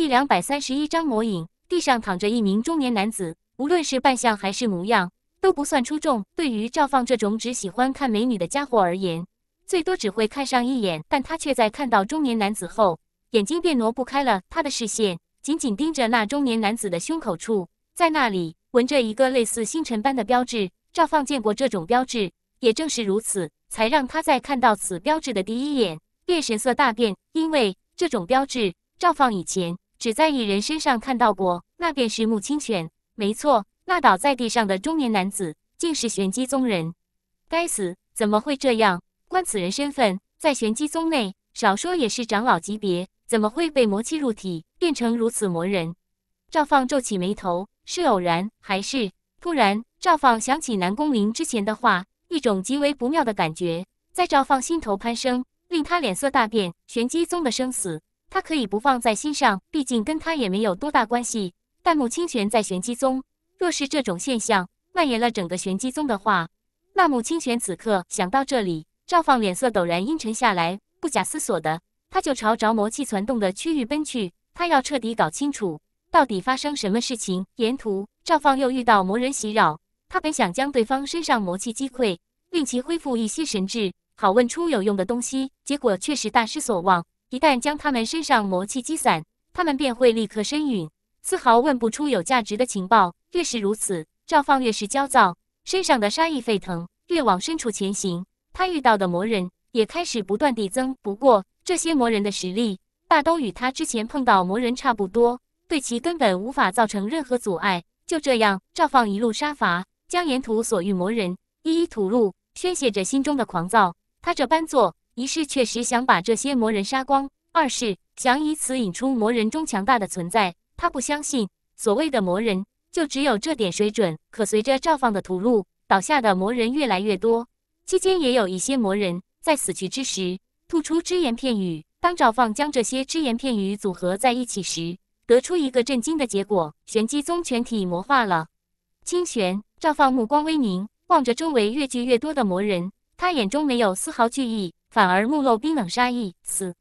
第两百三十一张魔影，地上躺着一名中年男子，无论是扮相还是模样，都不算出众。对于赵放这种只喜欢看美女的家伙而言，最多只会看上一眼。但他却在看到中年男子后，眼睛便挪不开了。他的视线紧紧盯着那中年男子的胸口处，在那里纹着一个类似星辰般的标志。赵放见过这种标志，也正是如此，才让他在看到此标志的第一眼便神色大变，因为这种标志，赵放以前。只在一人身上看到过，那便是木青犬。没错，那倒在地上的中年男子竟是玄机宗人。该死，怎么会这样？观此人身份，在玄机宗内，少说也是长老级别，怎么会被魔气入体，变成如此魔人？赵放皱起眉头，是偶然还是……突然，赵放想起南宫翎之前的话，一种极为不妙的感觉在赵放心头攀升，令他脸色大变。玄机宗的生死。他可以不放在心上，毕竟跟他也没有多大关系。但穆清玄在玄机宗，若是这种现象蔓延了整个玄机宗的话，那穆清玄此刻想到这里，赵放脸色陡然阴沉下来，不假思索的，他就朝着魔气攒动的区域奔去。他要彻底搞清楚到底发生什么事情。沿途，赵放又遇到魔人袭扰，他本想将对方身上魔气击溃，令其恢复一些神智，好问出有用的东西，结果却是大失所望。一旦将他们身上魔气积散，他们便会立刻身陨，丝毫问不出有价值的情报。越是如此，赵放越是焦躁，身上的杀意沸腾。越往深处前行，他遇到的魔人也开始不断递增。不过，这些魔人的实力大都与他之前碰到魔人差不多，对其根本无法造成任何阻碍。就这样，赵放一路杀伐，将沿途所遇魔人一一屠戮，宣泄着心中的狂躁。他这般做。一是确实想把这些魔人杀光，二是想以此引出魔人中强大的存在。他不相信所谓的魔人就只有这点水准。可随着赵放的屠戮，倒下的魔人越来越多，期间也有一些魔人在死去之时吐出只言片语。当赵放将这些只言片语组合在一起时，得出一个震惊的结果：玄机宗全体魔化了。清玄，赵放目光微凝，望着周围越聚越多的魔人，他眼中没有丝毫惧意。反而目露冰冷杀意。死，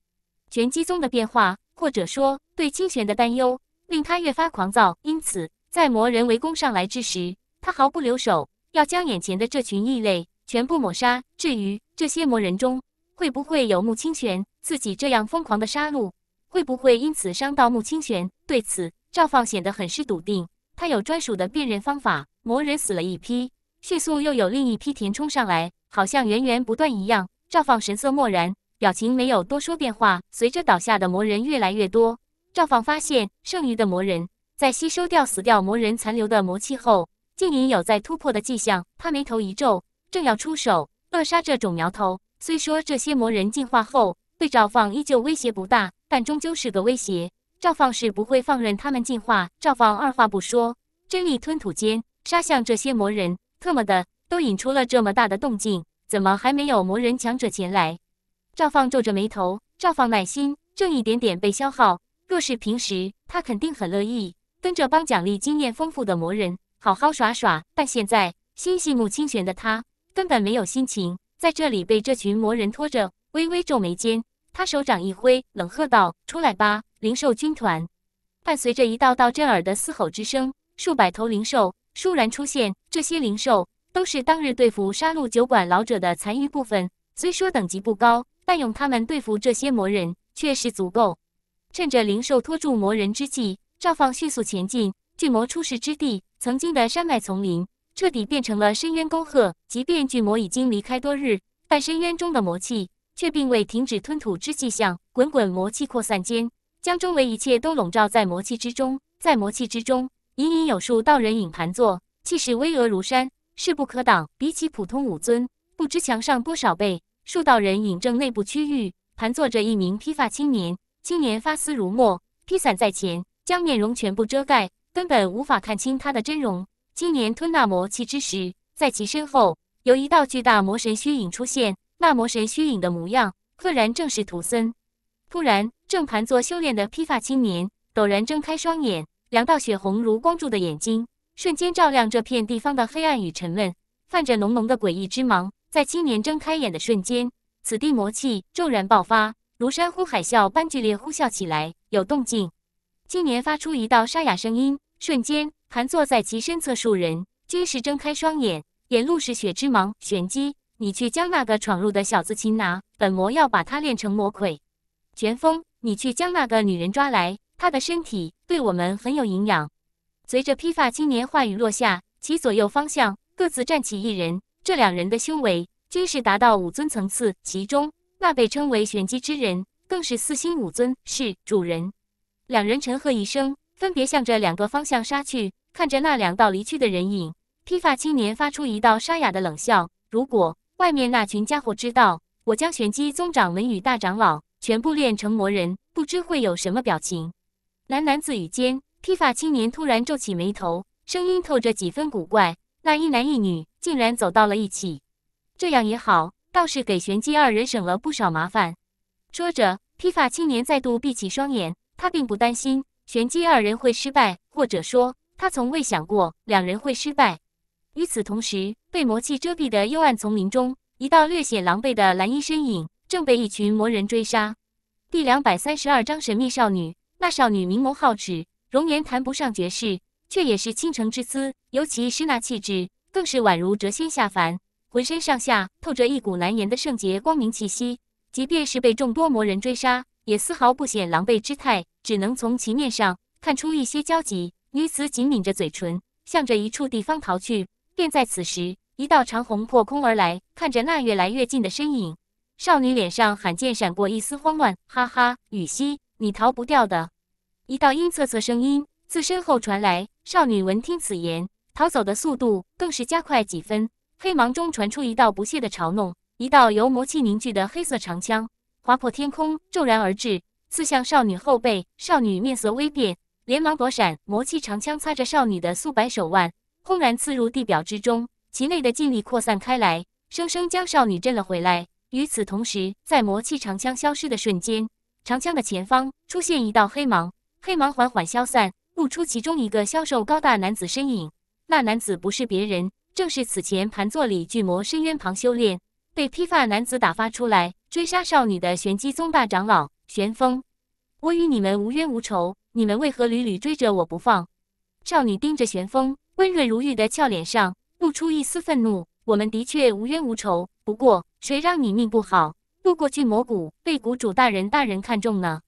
玄机宗的变化，或者说对清玄的担忧，令他越发狂躁。因此，在魔人围攻上来之时，他毫不留手，要将眼前的这群异类全部抹杀。至于这些魔人中会不会有穆清玄，自己这样疯狂的杀戮会不会因此伤到穆清玄，对此赵放显得很是笃定。他有专属的辨认方法。魔人死了一批，迅速又有另一批填充上来，好像源源不断一样。赵放神色漠然，表情没有多说变化。随着倒下的魔人越来越多，赵放发现剩余的魔人在吸收掉死掉魔人残留的魔气后，竟已有在突破的迹象。他眉头一皱，正要出手扼杀这种苗头。虽说这些魔人进化后对赵放依旧威胁不大，但终究是个威胁。赵放是不会放任他们进化。赵放二话不说，真力吞吐间杀向这些魔人。特么的，都引出了这么大的动静！怎么还没有魔人强者前来？赵放皱着眉头，赵放耐心正一点点被消耗。若是平时，他肯定很乐意跟着帮奖励经验丰富的魔人好好耍耍，但现在心系慕清玄的他根本没有心情在这里被这群魔人拖着。微微皱眉间，他手掌一挥，冷喝道：“出来吧，灵兽军团！”伴随着一道道震耳的嘶吼之声，数百头灵兽倏然出现。这些灵兽。都是当日对付杀戮酒馆老者的残余部分，虽说等级不高，但用他们对付这些魔人确实足够。趁着灵兽拖住魔人之际，赵放迅速前进。巨魔出世之地，曾经的山脉丛林彻底变成了深渊沟壑。即便巨魔已经离开多日，但深渊中的魔气却并未停止吞吐之迹象。滚滚魔气扩散间，将周围一切都笼罩在魔气之中。在魔气之中，隐隐有数道人影盘坐，气势巍峨如山。势不可挡，比起普通武尊，不知强上多少倍。数道人引正内部区域，盘坐着一名披发青年。青年发丝如墨，披散在前，将面容全部遮盖，根本无法看清他的真容。青年吞纳魔气之时，在其身后有一道巨大魔神虚影出现。那魔神虚影的模样，赫然正是图森。突然，正盘坐修炼的披发青年陡然睁开双眼，两道血红如光柱的眼睛。瞬间照亮这片地方的黑暗与沉闷，泛着浓浓的诡异之芒。在青年睁开眼的瞬间，此地魔气骤然爆发，如山呼海啸般剧烈呼啸起来。有动静，青年发出一道沙哑声音。瞬间，盘坐在其身侧数人均是睁开双眼，眼露是血之芒。玄机，你去将那个闯入的小子擒拿，本魔要把他炼成魔鬼。玄风，你去将那个女人抓来，她的身体对我们很有营养。随着披发青年话语落下，其左右方向各自站起一人，这两人的修为均是达到武尊层次，其中那被称为玄机之人更是四星武尊，是主人。两人沉喝一声，分别向着两个方向杀去。看着那两道离去的人影，披发青年发出一道沙哑的冷笑：“如果外面那群家伙知道我将玄机宗掌门与大长老全部练成魔人，不知会有什么表情。”喃喃自语间。披发青年突然皱起眉头，声音透着几分古怪。那一男一女竟然走到了一起，这样也好，倒是给玄机二人省了不少麻烦。说着，披发青年再度闭起双眼。他并不担心玄机二人会失败，或者说，他从未想过两人会失败。与此同时，被魔气遮蔽的幽暗丛林中，一道略显狼狈的蓝衣身影正被一群魔人追杀。第两百三十二章神秘少女。那少女明眸皓齿。容颜谈不上绝世，却也是倾城之姿，尤其是那气质，更是宛如谪仙下凡，浑身上下透着一股难言的圣洁光明气息。即便是被众多魔人追杀，也丝毫不显狼狈之态，只能从其面上看出一些焦急。女子紧抿着嘴唇，向着一处地方逃去。便在此时，一道长虹破空而来，看着那越来越近的身影，少女脸上罕见闪过一丝慌乱。哈哈，羽西，你逃不掉的。一道阴恻恻声音自身后传来，少女闻听此言，逃走的速度更是加快几分。黑芒中传出一道不屑的嘲弄，一道由魔气凝聚的黑色长枪划破天空，骤然而至，刺向少女后背。少女面色微变，连忙躲闪。魔气长枪擦着少女的素白手腕，轰然刺入地表之中，其内的劲力扩散开来，生生将少女震了回来。与此同时，在魔气长枪消失的瞬间，长枪的前方出现一道黑芒。黑芒缓缓消散，露出其中一个消瘦高大男子身影。那男子不是别人，正是此前盘坐里巨魔深渊旁修炼，被披发男子打发出来追杀少女的玄机宗大长老玄风。我与你们无冤无仇，你们为何屡屡追着我不放？少女盯着玄风，温润如玉的俏脸上露出一丝愤怒。我们的确无冤无仇，不过谁让你命不好，路过巨魔谷，被谷主大人大人看中呢？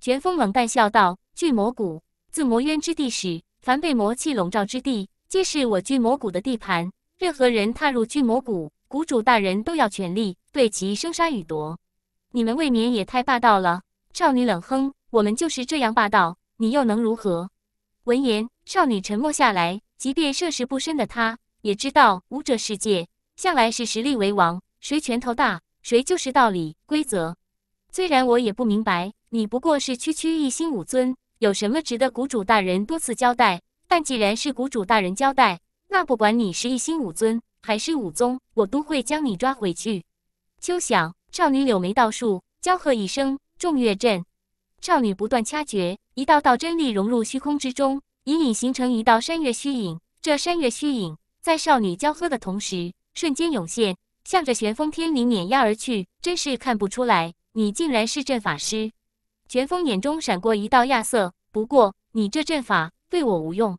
玄风冷淡笑道。巨魔谷自魔渊之地始，凡被魔气笼罩之地，皆是我巨魔谷的地盘。任何人踏入巨魔谷，谷主大人都要全力对其生杀予夺。你们未免也太霸道了！少女冷哼：“我们就是这样霸道，你又能如何？”闻言，少女沉默下来。即便涉世不深的她，也知道武者世界向来是实力为王，谁拳头大，谁就是道理规则。虽然我也不明白，你不过是区区一星武尊。有什么值得谷主大人多次交代？但既然是谷主大人交代，那不管你是一星武尊还是武宗，我都会将你抓回去。秋想，少女柳眉倒竖，娇喝一声：“众月阵！”少女不断掐诀，一道道真力融入虚空之中，隐隐形成一道山岳虚影。这山岳虚影在少女娇喝的同时，瞬间涌现，向着玄风天灵碾压而去。真是看不出来，你竟然是阵法师！玄风眼中闪过一道亚瑟，不过你这阵法对我无用。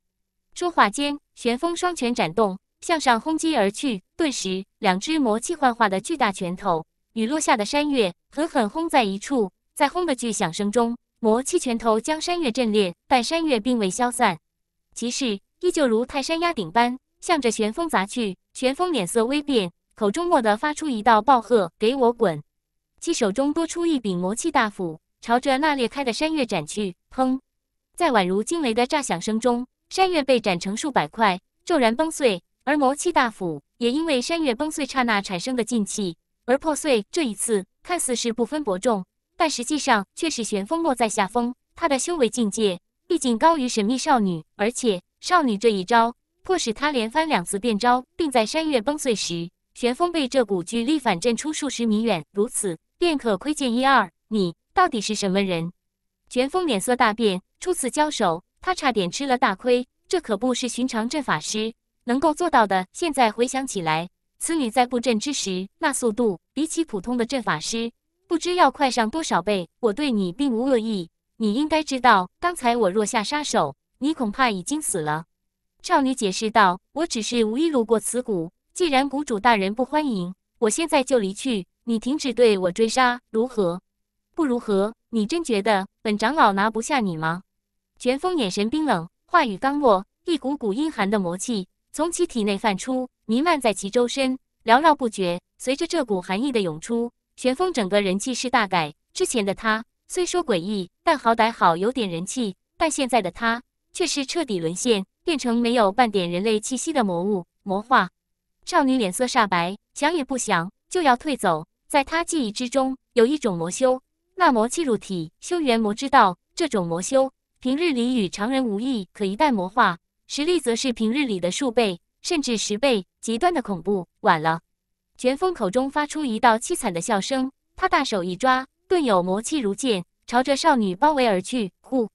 说话间，旋风双拳展动，向上轰击而去。顿时，两只魔气幻化的巨大拳头与落下的山岳狠狠轰在一处。在轰的巨响声中，魔气拳头将山岳震裂，但山岳并未消散，其势依旧如泰山压顶般向着旋风砸去。旋风脸色微变，口中蓦地发出一道暴喝：“给我滚！”其手中多出一柄魔气大斧。朝着那裂开的山岳斩去，砰！在宛如惊雷的炸响声中，山岳被斩成数百块，骤然崩碎。而魔气大斧也因为山岳崩碎刹那产生的劲气而破碎。这一次看似是不分伯仲，但实际上却是玄风落在下风。他的修为境界毕竟高于神秘少女，而且少女这一招迫使他连翻两次变招，并在山岳崩碎时，玄风被这股巨力反震出数十米远。如此便可窥见一二，你。到底是什么人？全峰脸色大变。初次交手，他差点吃了大亏。这可不是寻常阵法师能够做到的。现在回想起来，此女在布阵之时，那速度比起普通的阵法师，不知要快上多少倍。我对你并无恶意，你应该知道。刚才我若下杀手，你恐怕已经死了。少女解释道：“我只是无意路过此谷，既然谷主大人不欢迎，我现在就离去，你停止对我追杀，如何？”不如何，你真觉得本长老拿不下你吗？玄风眼神冰冷，话语刚落，一股股阴寒的魔气从其体内泛出，弥漫在其周身，缭绕不绝。随着这股寒意的涌出，玄风整个人气势大改。之前的他虽说诡异，但好歹好有点人气，但现在的他却是彻底沦陷，变成没有半点人类气息的魔物魔化。少女脸色煞白，想也不想就要退走。在她记忆之中，有一种魔修。那魔气入体，修元魔之道。这种魔修平日里与常人无异，可一旦魔化，实力则是平日里的数倍，甚至十倍，极端的恐怖。晚了！拳风口中发出一道凄惨的笑声，他大手一抓，顿有魔气如剑，朝着少女包围而去。呼！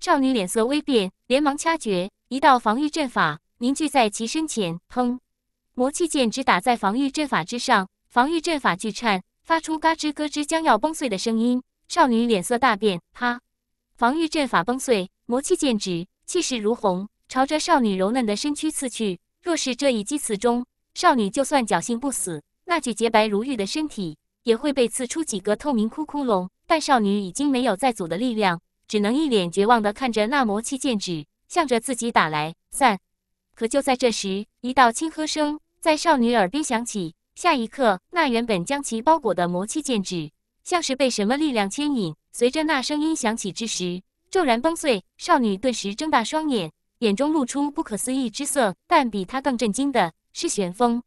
少女脸色微变，连忙掐诀，一道防御阵法凝聚在其身前。砰！魔气剑直打在防御阵法之上，防御阵法巨颤。发出嘎吱咯吱将要崩碎的声音，少女脸色大变。啪，防御阵法崩碎，魔气剑指气势如虹，朝着少女柔嫩的身躯刺去。若是这一击刺中，少女就算侥幸不死，那具洁白如玉的身体也会被刺出几个透明窟窟窿。但少女已经没有再阻的力量，只能一脸绝望地看着那魔气剑指向着自己打来。散。可就在这时，一道轻喝声在少女耳边响起。下一刻，那原本将其包裹的魔气剑指，像是被什么力量牵引。随着那声音响起之时，骤然崩碎。少女顿时睁大双眼，眼中露出不可思议之色。但比她更震惊的是，旋风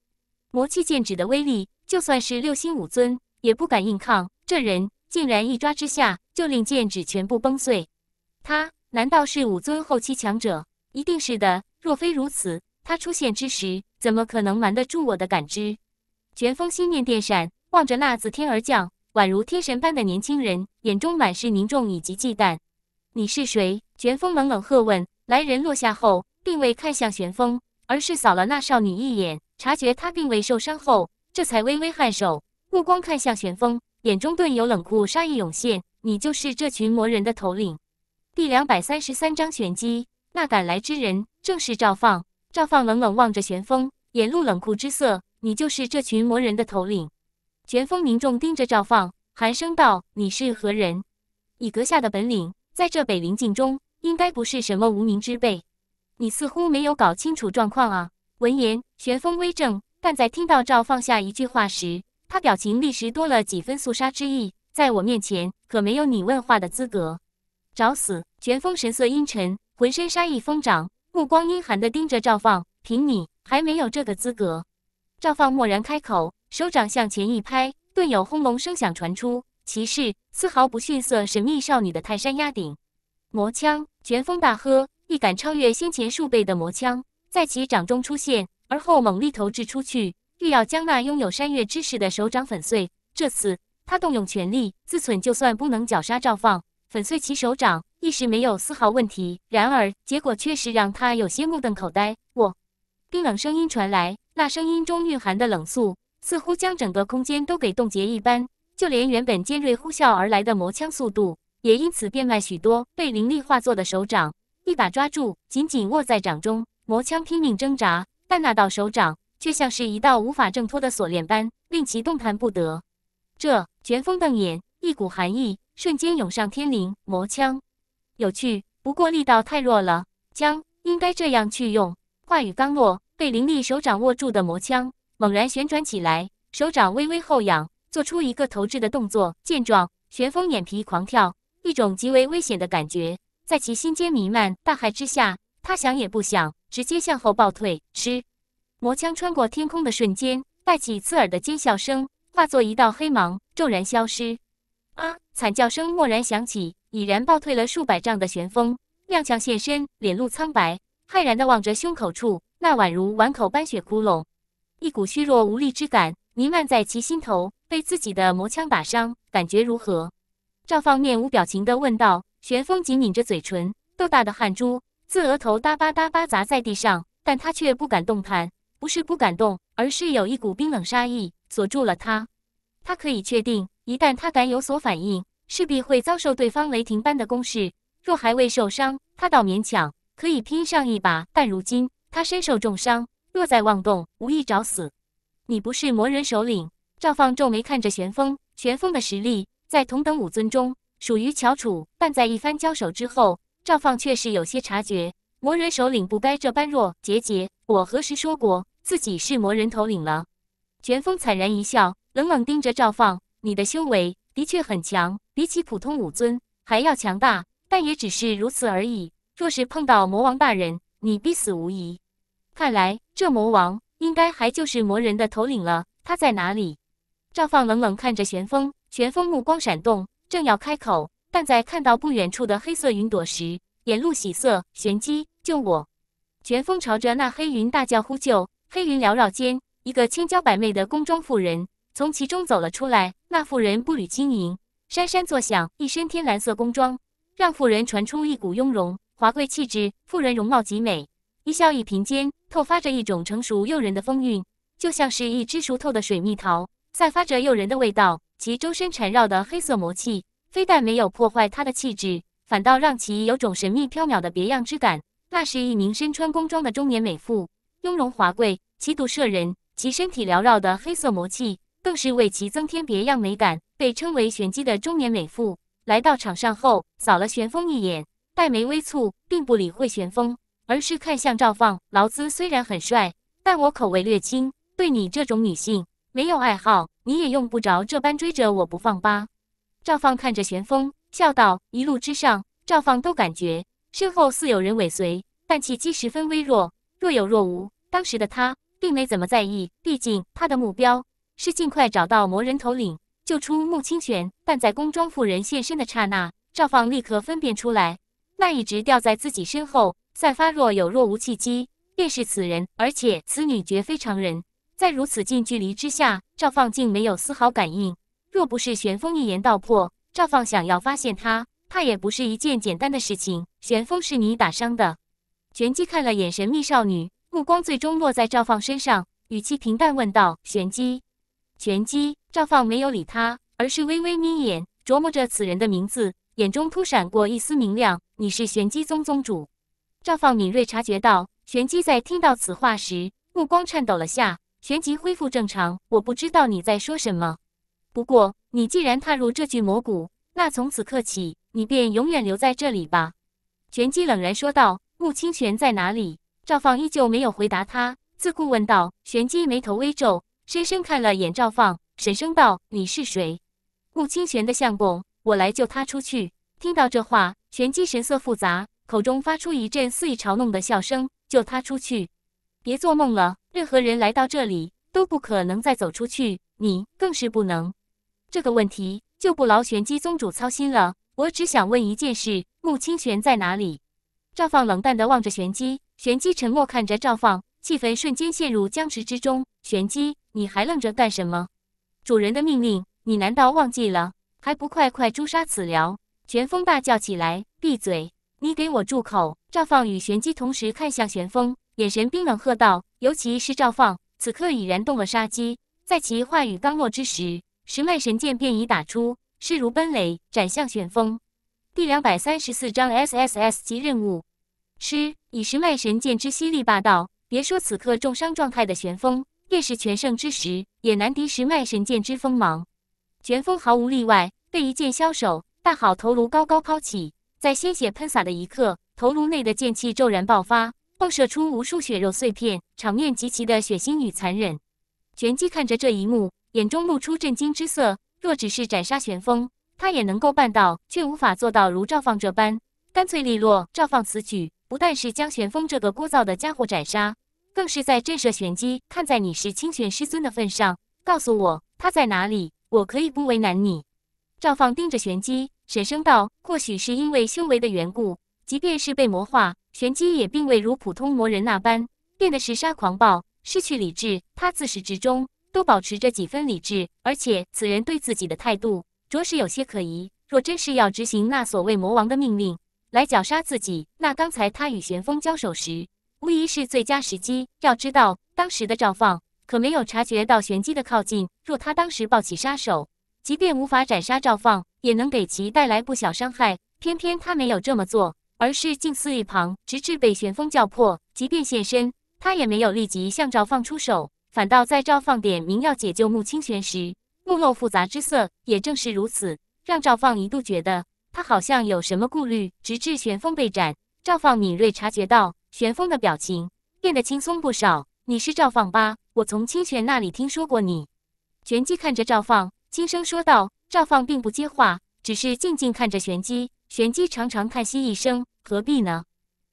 魔气剑指的威力，就算是六星武尊也不敢硬抗。这人竟然一抓之下就令剑指全部崩碎。他难道是武尊后期强者？一定是的。若非如此，他出现之时，怎么可能瞒得住我的感知？玄风心念电闪，望着那自天而降、宛如天神般的年轻人，眼中满是凝重以及忌惮。你是谁？玄风冷冷喝问。来人落下后，并未看向玄风，而是扫了那少女一眼，察觉她并未受伤后，这才微微颔首，目光看向玄风，眼中顿有冷酷杀意涌现。你就是这群魔人的头领。第两百三十三章玄机。那赶来之人正是赵放。赵放冷冷望着玄风，眼露冷酷之色。你就是这群魔人的头领？玄风凝重盯着赵放，寒声道：“你是何人？以阁下的本领，在这北陵境中，应该不是什么无名之辈。你似乎没有搞清楚状况啊！”闻言，玄风微怔，但在听到赵放下一句话时，他表情立时多了几分肃杀之意。在我面前，可没有你问话的资格！找死！玄风神色阴沉，浑身杀意疯长，目光阴寒的盯着赵放：“凭你，还没有这个资格。”赵放蓦然开口，手掌向前一拍，顿有轰隆声响传出，骑势丝毫不逊色神秘少女的泰山压顶。魔枪，旋风大喝，一杆超越先前数倍的魔枪在其掌中出现，而后猛力投掷出去，欲要将那拥有山岳之势的手掌粉碎。这次他动用全力，自忖就算不能绞杀赵放，粉碎其手掌，一时没有丝毫问题。然而结果确实让他有些目瞪口呆。我，冰冷声音传来。那声音中蕴含的冷肃，似乎将整个空间都给冻结一般，就连原本尖锐呼啸而来的魔枪速度，也因此变慢许多。被灵力化作的手掌，一把抓住，紧紧握在掌中。魔枪拼命挣扎，但那道手掌却像是一道无法挣脱的锁链般，令其动弹不得。这卷风瞪眼，一股寒意瞬间涌上天灵。魔枪有趣，不过力道太弱了。枪应该这样去用。话语刚落。被灵力手掌握住的魔枪猛然旋转起来，手掌微微后仰，做出一个投掷的动作。见状，旋风眼皮狂跳，一种极为危险的感觉在其心间弥漫。大骇之下，他想也不想，直接向后暴退。吃！魔枪穿过天空的瞬间，带起刺耳的尖啸声，化作一道黑芒，骤然消失。啊！惨叫声蓦然响起，已然暴退了数百丈的旋风踉跄现身，脸露苍白，骇然地望着胸口处。那宛如碗口般血窟窿，一股虚弱无力之感弥漫在其心头。被自己的魔枪打伤，感觉如何？赵放面无表情地问道。玄风紧抿着嘴唇，豆大的汗珠自额头哒吧哒吧砸在地上，但他却不敢动弹。不是不敢动，而是有一股冰冷杀意锁住了他。他可以确定，一旦他敢有所反应，势必会遭受对方雷霆般的攻势。若还未受伤，他倒勉强可以拼上一把，但如今……他身受重伤，若再妄动，无意找死。你不是魔人首领？赵放皱眉看着玄风。玄风的实力在同等武尊中属于翘楚，但在一番交手之后，赵放却是有些察觉，魔人首领不该这般弱。姐姐，我何时说过自己是魔人头领了？玄风惨然一笑，冷冷盯着赵放：“你的修为的确很强，比起普通武尊还要强大，但也只是如此而已。若是碰到魔王大人……”你必死无疑！看来这魔王应该还就是魔人的头领了。他在哪里？赵放冷冷看着玄风，玄风目光闪动，正要开口，但在看到不远处的黑色云朵时，眼露喜色。玄机，救我！玄风朝着那黑云大叫呼救。黑云缭绕间，一个千娇百媚的宫装妇人从其中走了出来。那妇人步履轻盈，姗姗作响，一身天蓝色宫装，让妇人传出一股雍容。华贵气质，妇人容貌极美，一笑一颦间透发着一种成熟诱人的风韵，就像是一只熟透的水蜜桃，散发着诱人的味道。其周身缠绕的黑色魔气，非但没有破坏她的气质，反倒让其有种神秘飘渺的别样之感。那是一名身穿工装的中年美妇，雍容华贵，其独摄人。其身体缭绕的黑色魔气，更是为其增添别样美感。被称为玄机的中年美妇来到场上后，扫了玄风一眼。黛眉微蹙，并不理会玄风，而是看向赵放。劳资虽然很帅，但我口味略轻，对你这种女性没有爱好。你也用不着这般追着我不放吧？赵放看着玄风，笑道：“一路之上，赵放都感觉身后似有人尾随，但气息十分微弱，若有若无。当时的他并没怎么在意，毕竟他的目标是尽快找到魔人头领，救出穆清玄。但在宫中妇人现身的刹那，赵放立刻分辨出来。”那一直吊在自己身后，散发若有若无气机，便是此人。而且此女绝非常人，在如此近距离之下，赵放竟没有丝毫感应。若不是玄风一言道破，赵放想要发现他，怕也不是一件简单的事情。玄风是你打伤的。玄机看了眼神秘少女，目光最终落在赵放身上，语气平淡问道：“玄机。”玄机，赵放没有理他，而是微微眯眼，琢磨着此人的名字。眼中突闪过一丝明亮。你是玄机宗宗主，赵放敏锐察觉到，玄机在听到此话时，目光颤抖了下，旋即恢复正常。我不知道你在说什么。不过，你既然踏入这具魔骨，那从此刻起，你便永远留在这里吧。玄机冷然说道。穆清玄在哪里？赵放依旧没有回答他，自顾问道。玄机眉头微皱，深深看了眼赵放，沈声道：“你是谁？穆清玄的相公。”我来救他出去。听到这话，玄机神色复杂，口中发出一阵肆意嘲弄的笑声：“救他出去？别做梦了！任何人来到这里，都不可能再走出去，你更是不能。这个问题就不劳玄机宗主操心了。我只想问一件事：穆清玄在哪里？”赵放冷淡地望着玄机，玄机沉默看着赵放，气氛瞬间陷入僵持之中。玄机，你还愣着干什么？主人的命令，你难道忘记了？还不快快诛杀此獠！玄风大叫起来：“闭嘴！你给我住口！”赵放与玄机同时看向玄风，眼神冰冷，喝道：“尤其是赵放，此刻已然动了杀机。”在其话语刚落之时，十脉神剑便已打出，势如奔雷，斩向玄风。第两百三十四章 S S S 级任务。吃以十脉神剑之犀利霸道，别说此刻重伤状态的玄风，便是全盛之时，也难敌十脉神剑之锋芒。玄风毫无例外被一剑削首，大好头颅高高抛起，在鲜血喷洒的一刻，头颅内的剑气骤然爆发，迸射出无数血肉碎片，场面极其的血腥与残忍。玄机看着这一幕，眼中露出震惊之色。若只是斩杀玄风，他也能够办到，却无法做到如赵放这般干脆利落。赵放此举不但是将玄风这个聒噪的家伙斩杀，更是在震慑玄机。看在你是清玄师尊的份上，告诉我他在哪里。我可以不为难你。赵放盯着玄机，沉声道：“或许是因为修为的缘故，即便是被魔化，玄机也并未如普通魔人那般变得嗜杀狂暴、失去理智。他自始至终都保持着几分理智，而且此人对自己的态度，着实有些可疑。若真是要执行那所谓魔王的命令来绞杀自己，那刚才他与玄风交手时，无疑是最佳时机。要知道，当时的赵放……”可没有察觉到玄机的靠近。若他当时抱起杀手，即便无法斩杀赵放，也能给其带来不小伤害。偏偏他没有这么做，而是静思一旁，直至被玄风叫破。即便现身，他也没有立即向赵放出手，反倒在赵放点名要解救穆清玄时，目露复杂之色。也正是如此，让赵放一度觉得他好像有什么顾虑。直至玄风被斩，赵放敏锐察觉到玄风的表情变得轻松不少。你是赵放吧？我从清泉那里听说过你。玄机看着赵放，轻声说道。赵放并不接话，只是静静看着玄机。玄机长长叹息一声：“何必呢？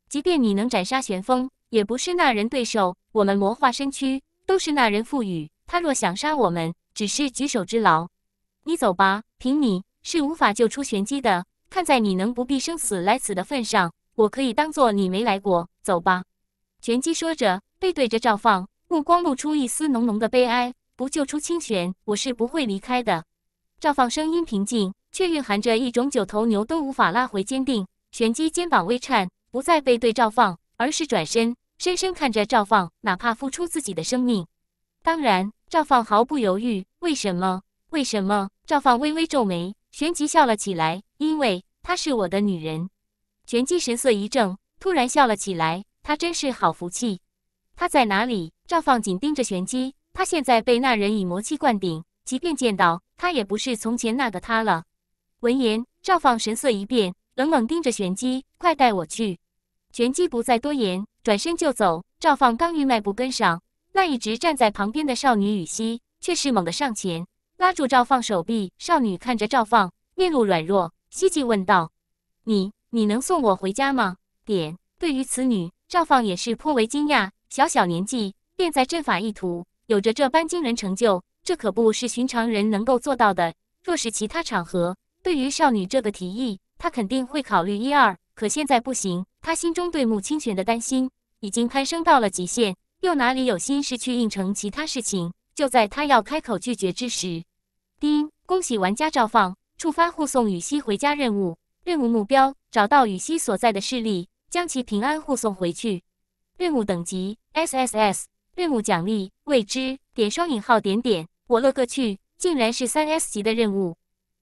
即便你能斩杀玄风，也不是那人对手。我们魔化身躯都是那人赋予，他若想杀我们，只是举手之劳。你走吧，凭你是无法救出玄机的。看在你能不必生死来此的份上，我可以当做你没来过。走吧。”玄机说着。背对着赵放，目光露出一丝浓浓的悲哀。不救出清玄，我是不会离开的。赵放声音平静，却蕴含着一种九头牛都无法拉回坚定。玄机肩膀微颤，不再背对赵放，而是转身，深深看着赵放。哪怕付出自己的生命，当然，赵放毫不犹豫。为什么？为什么？赵放微微皱眉，旋即笑了起来。因为她是我的女人。玄机神色一怔，突然笑了起来。她真是好福气。他在哪里？赵放紧盯着玄机，他现在被那人以魔气灌顶，即便见到他，也不是从前那个他了。闻言，赵放神色一变，冷冷盯着玄机：“快带我去！”玄机不再多言，转身就走。赵放刚欲迈步跟上，那一直站在旁边的少女雨熙却是猛地上前拉住赵放手臂。少女看着赵放，面露软弱，希冀问道：“你，你能送我回家吗？”点。对于此女，赵放也是颇为惊讶。小小年纪便在阵法一途有着这般惊人成就，这可不是寻常人能够做到的。若是其他场合，对于少女这个提议，他肯定会考虑一二。可现在不行，他心中对穆清玄的担心已经攀升到了极限，又哪里有心思去应承其他事情？就在他要开口拒绝之时，叮！恭喜玩家赵放触发护送羽西回家任务，任务目标：找到羽西所在的势力，将其平安护送回去。任务等级 S S S，任务奖励未知。点双引号点点，我勒个去，竟然是三 S 级的任务！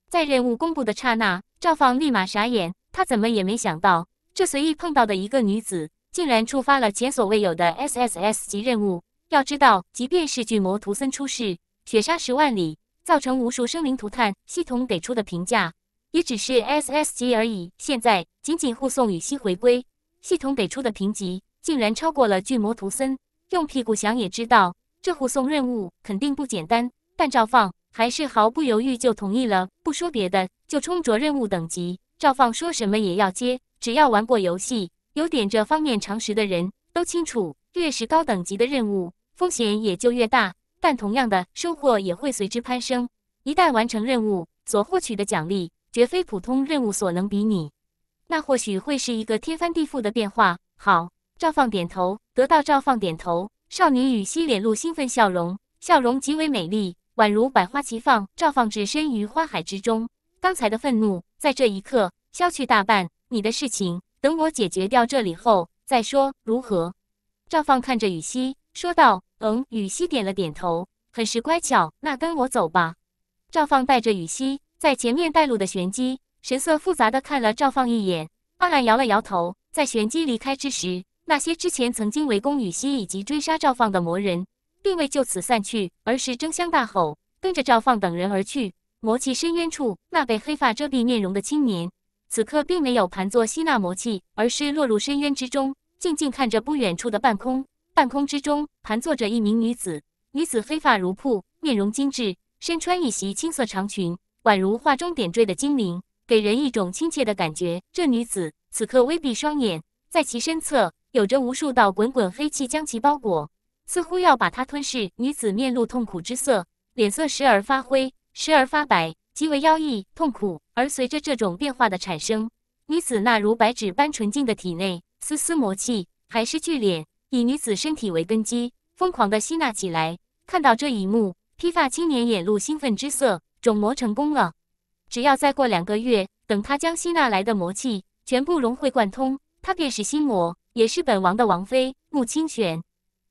在任务公布的刹那，赵放立马傻眼，他怎么也没想到，这随意碰到的一个女子，竟然触发了前所未有的 S S S 级任务。要知道，即便是巨魔图森出世，血杀十万里，造成无数生灵涂炭，系统给出的评价也只是 S S 级而已。现在，仅仅护送羽西回归，系统给出的评级。竟然超过了巨魔图森，用屁股想也知道，这护送任务肯定不简单。但赵放还是毫不犹豫就同意了。不说别的，就冲着任务等级，赵放说什么也要接。只要玩过游戏、有点这方面常识的人都清楚，越是高等级的任务，风险也就越大，但同样的收获也会随之攀升。一旦完成任务，所获取的奖励绝非普通任务所能比拟，那或许会是一个天翻地覆的变化。好。赵放点头，得到赵放点头，少女羽西脸露兴奋笑容，笑容极为美丽，宛如百花齐放。赵放置身于花海之中，刚才的愤怒在这一刻消去大半。你的事情，等我解决掉这里后再说，如何？赵放看着羽西说道。嗯，羽西点了点头，很是乖巧。那跟我走吧。赵放带着羽西，在前面带路的玄机神色复杂的看了赵放一眼，暗暗摇了摇头。在玄机离开之时。那些之前曾经围攻羽西以及追杀赵放的魔人，并未就此散去，而是争相大吼，跟着赵放等人而去。魔气深渊处，那被黑发遮蔽面容的青年，此刻并没有盘坐吸纳魔气，而是落入深渊之中，静静看着不远处的半空。半空之中，盘坐着一名女子，女子黑发如瀑，面容精致，身穿一袭青色长裙，宛如画中点缀的精灵，给人一种亲切的感觉。这女子此刻微闭双眼，在其身侧。有着无数道滚滚黑气将其包裹，似乎要把它吞噬。女子面露痛苦之色，脸色时而发灰，时而发白，极为妖异痛苦。而随着这种变化的产生，女子那如白纸般纯净的体内，丝丝魔气还是聚敛，以女子身体为根基，疯狂的吸纳起来。看到这一幕，披发青年眼露兴奋之色，种魔成功了。只要再过两个月，等他将吸纳来的魔气全部融会贯通，他便是心魔。也是本王的王妃穆清玄。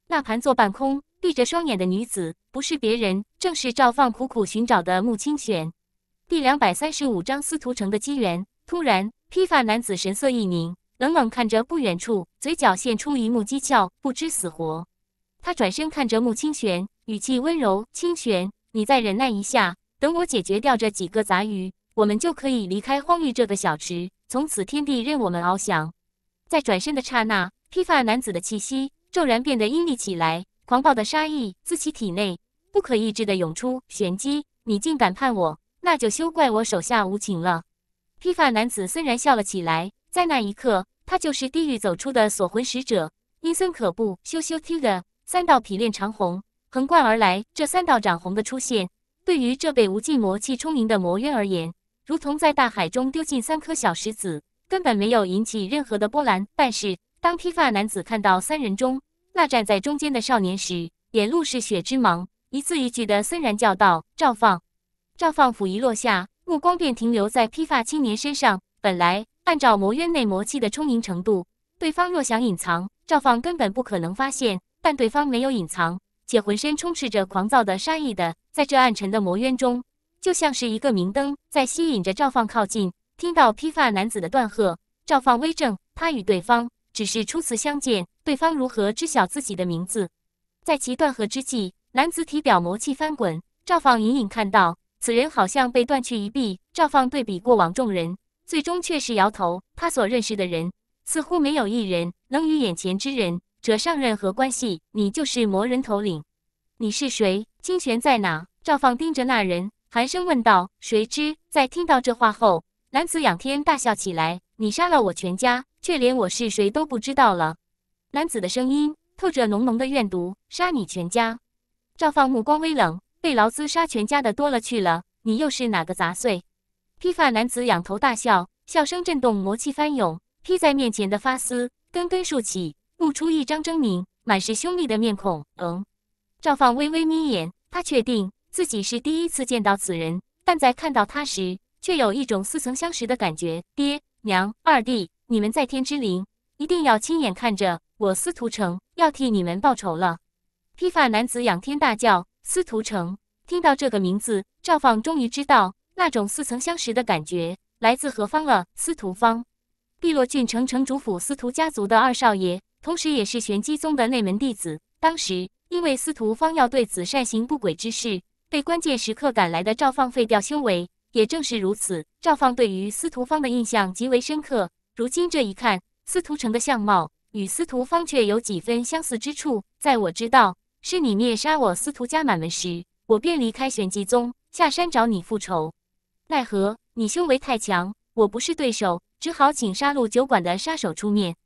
那盘坐半空、闭着双眼的女子，不是别人，正是赵放苦苦寻找的穆清玄。第两百三十五章司徒城的机缘。突然，披发男子神色一凝，冷冷看着不远处，嘴角现出一目讥诮，不知死活。他转身看着穆清玄，语气温柔：“清玄，你再忍耐一下，等我解决掉这几个杂鱼，我们就可以离开荒域这个小池，从此天地任我们翱翔。”在转身的刹那，披发男子的气息骤然变得阴厉起来，狂暴的杀意自其体内不可抑制地涌出。玄机，你竟敢叛我，那就休怪我手下无情了。披发男子森然笑了起来，在那一刻，他就是地狱走出的锁魂使者，阴森可怖。咻咻咻的，三道匹练长虹横贯而来。这三道长虹的出现，对于这被无尽魔气充盈的魔渊而言，如同在大海中丢进三颗小石子。根本没有引起任何的波澜。但是，当披发男子看到三人中那站在中间的少年时，眼露嗜血之芒，一字一句的森然叫道：“赵放！”赵放斧一落下，目光便停留在披发青年身上。本来，按照魔渊内魔气的充盈程度，对方若想隐藏，赵放根本不可能发现。但对方没有隐藏，且浑身充斥着狂躁的杀意的，在这暗沉的魔渊中，就像是一个明灯，在吸引着赵放靠近。听到披发男子的断喝，赵放微怔。他与对方只是初次相见，对方如何知晓自己的名字？在其断喝之际，男子体表魔气翻滚。赵放隐隐看到，此人好像被断去一臂。赵放对比过往众人，最终却是摇头。他所认识的人，似乎没有一人能与眼前之人扯上任何关系。你就是魔人头领？你是谁？清玄在哪？赵放盯着那人，寒声问道。谁知在听到这话后，男子仰天大笑起来：“你杀了我全家，却连我是谁都不知道了。”男子的声音透着浓浓的怨毒。杀你全家？赵放目光微冷。被劳资杀全家的多了去了，你又是哪个杂碎？披发男子仰头大笑，笑声震动，魔气翻涌，披在面前的发丝根根竖起，露出一张狰狞、满是凶戾的面孔。嗯。赵放微微眯眼，他确定自己是第一次见到此人，但在看到他时。却有一种似曾相识的感觉。爹娘、二弟，你们在天之灵，一定要亲眼看着我司徒成要替你们报仇了！披发男子仰天大叫。司徒成听到这个名字，赵放终于知道那种似曾相识的感觉来自何方了。司徒方，碧落郡城城主府司徒家族的二少爷，同时也是玄机宗的内门弟子。当时因为司徒方要对子善行不轨之事，被关键时刻赶来的赵放废掉修为。也正是如此，赵放对于司徒方的印象极为深刻。如今这一看，司徒城的相貌与司徒方却有几分相似之处。在我知道是你灭杀我司徒家满门时，我便离开玄极宗，下山找你复仇。奈何你修为太强，我不是对手，只好请杀戮酒馆的杀手出面。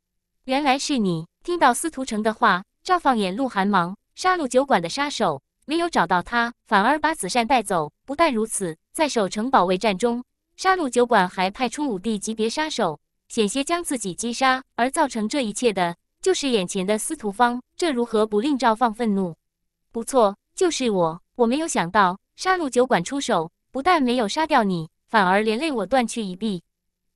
原来是你！听到司徒城的话，赵放眼露寒芒。杀戮酒馆的杀手没有找到他，反而把子善带走。不但如此。在守城保卫战中，杀戮酒馆还派出五帝级别杀手，险些将自己击杀。而造成这一切的，就是眼前的司徒方。这如何不令赵放愤怒？不错，就是我。我没有想到，杀戮酒馆出手，不但没有杀掉你，反而连累我断去一臂。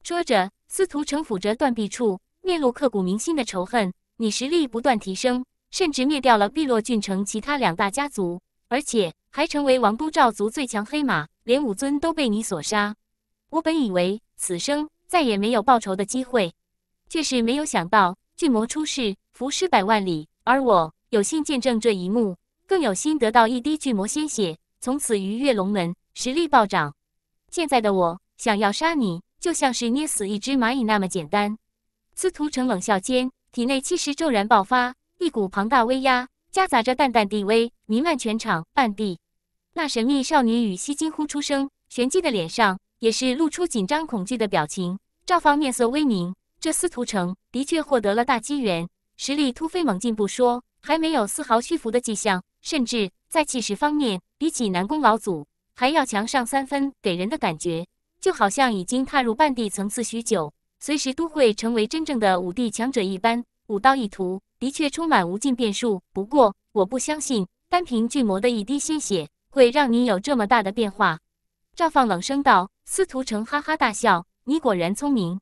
说着，司徒城抚着断臂处，面露刻骨铭心的仇恨。你实力不断提升，甚至灭掉了碧落郡城其他两大家族，而且还成为王都赵族最强黑马。连武尊都被你所杀，我本以为此生再也没有报仇的机会，却是没有想到巨魔出世，浮尸百万里，而我有幸见证这一幕，更有心得到一滴巨魔鲜血，从此鱼跃龙门，实力暴涨。现在的我想要杀你，就像是捏死一只蚂蚁那么简单。司徒城冷笑间，体内气势骤然爆发，一股庞大威压夹杂着淡淡地威弥漫全场半地。那神秘少女与西惊呼出声，玄机的脸上也是露出紧张恐惧的表情。赵方面色微凝，这司徒城的确获得了大机缘，实力突飞猛进不说，还没有丝毫虚浮的迹象，甚至在气势方面，比起南宫老祖还要强上三分，给人的感觉就好像已经踏入半地层次许久，随时都会成为真正的武帝强者一般。武道一途的确充满无尽变数，不过我不相信，单凭巨魔的一滴鲜血。会让你有这么大的变化，赵放冷声道。司徒城哈哈大笑，你果然聪明，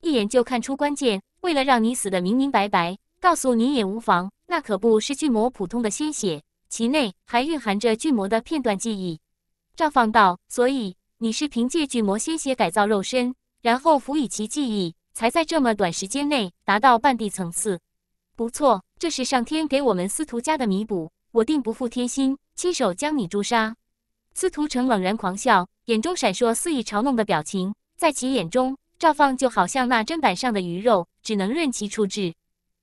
一眼就看出关键。为了让你死得明明白白，告诉你也无妨。那可不是巨魔普通的鲜血，其内还蕴含着巨魔的片段记忆。赵放道，所以你是凭借巨魔鲜血改造肉身，然后辅以其记忆，才在这么短时间内达到半地层次。不错，这是上天给我们司徒家的弥补。我定不负天心，亲手将你诛杀！司徒城冷然狂笑，眼中闪烁肆意嘲弄的表情，在其眼中，赵放就好像那砧板上的鱼肉，只能任其处置。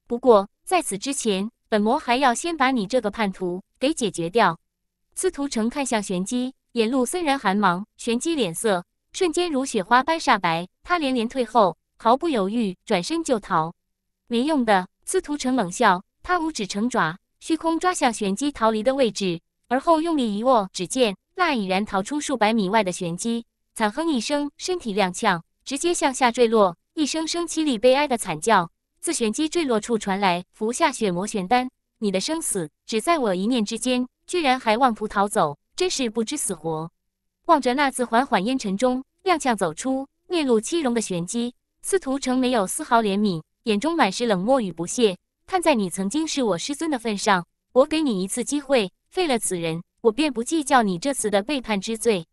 不过在此之前，本魔还要先把你这个叛徒给解决掉。司徒城看向玄机，眼露森然寒芒。玄机脸色瞬间如雪花般煞白，他连连退后，毫不犹豫转身就逃。没用的！司徒城冷笑，他五指成爪。虚空抓向玄机逃离的位置，而后用力一握，只见那已然逃出数百米外的玄机惨哼一声，身体踉跄，直接向下坠落，一声声凄厉悲哀的惨叫自玄机坠落处传来。服下血魔玄丹，你的生死只在我一念之间，居然还妄图逃走，真是不知死活！望着那自缓缓烟尘中踉跄走出、面露凄容的玄机，司徒城没有丝毫怜悯，眼中满是冷漠与不屑。看在你曾经是我师尊的份上，我给你一次机会，废了此人，我便不计较你这次的背叛之罪。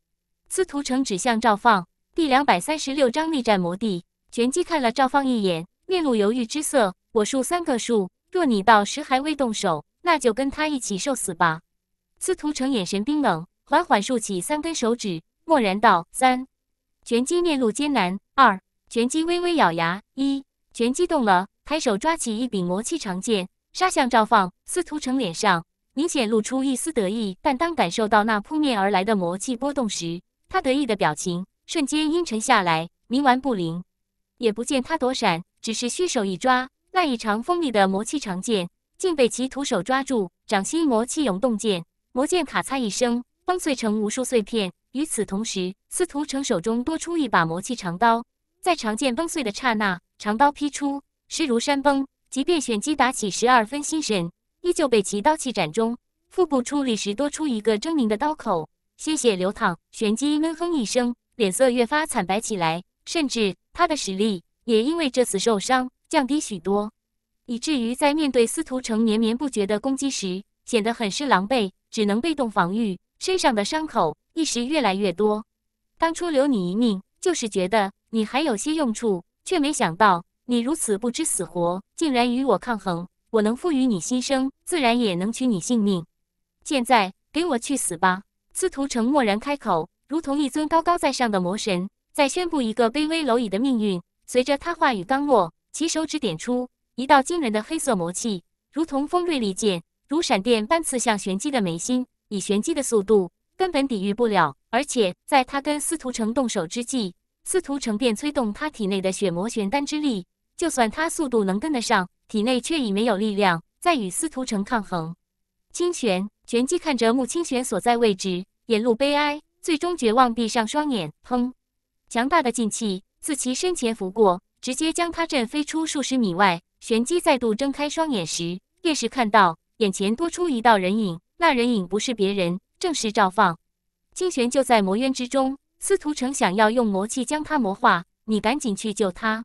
司徒城指向赵放。第两百三十六章力战魔帝。卷积看了赵放一眼，面露犹豫之色。我数三个数，若你到时还未动手，那就跟他一起受死吧。司徒城眼神冰冷，缓缓竖起三根手指，默然道：“三。”卷积面露艰难。二。卷积微微咬牙。一。卷激动了。抬手抓起一柄魔气长剑，杀向赵放。司徒城脸上明显露出一丝得意，但当感受到那扑面而来的魔气波动时，他得意的表情瞬间阴沉下来。冥顽不灵，也不见他躲闪，只是虚手一抓，那一长锋利的魔气长剑竟被其徒手抓住，掌心魔气涌动，剑魔剑咔嚓一声崩碎成无数碎片。与此同时，司徒城手中多出一把魔气长刀，在长剑崩碎的刹那，长刀劈出。势如山崩，即便玄机打起十二分心神，依旧被其刀气斩中腹部，处立时多出一个狰狞的刀口，鲜血流淌。玄机闷哼一声，脸色越发惨白起来，甚至他的实力也因为这次受伤降低许多，以至于在面对司徒城绵绵不绝的攻击时，显得很是狼狈，只能被动防御，身上的伤口一时越来越多。当初留你一命，就是觉得你还有些用处，却没想到。你如此不知死活，竟然与我抗衡！我能赋予你新生，自然也能取你性命。现在，给我去死吧！司徒城蓦然开口，如同一尊高高在上的魔神，在宣布一个卑微蝼蚁的命运。随着他话语刚落，其手指点出一道惊人的黑色魔气，如同锋锐利剑，如闪电般刺向玄机的眉心。以玄机的速度，根本抵御不了。而且，在他跟司徒城动手之际，司徒城便催动他体内的血魔玄丹之力，就算他速度能跟得上，体内却已没有力量再与司徒城抗衡。清玄玄机看着穆清玄所在位置，眼露悲哀，最终绝望闭上双眼。砰！强大的劲气自其身前拂过，直接将他震飞出数十米外。玄机再度睁开双眼时，便是看到眼前多出一道人影，那人影不是别人，正是赵放。清玄就在魔渊之中。司徒城想要用魔气将他魔化，你赶紧去救他！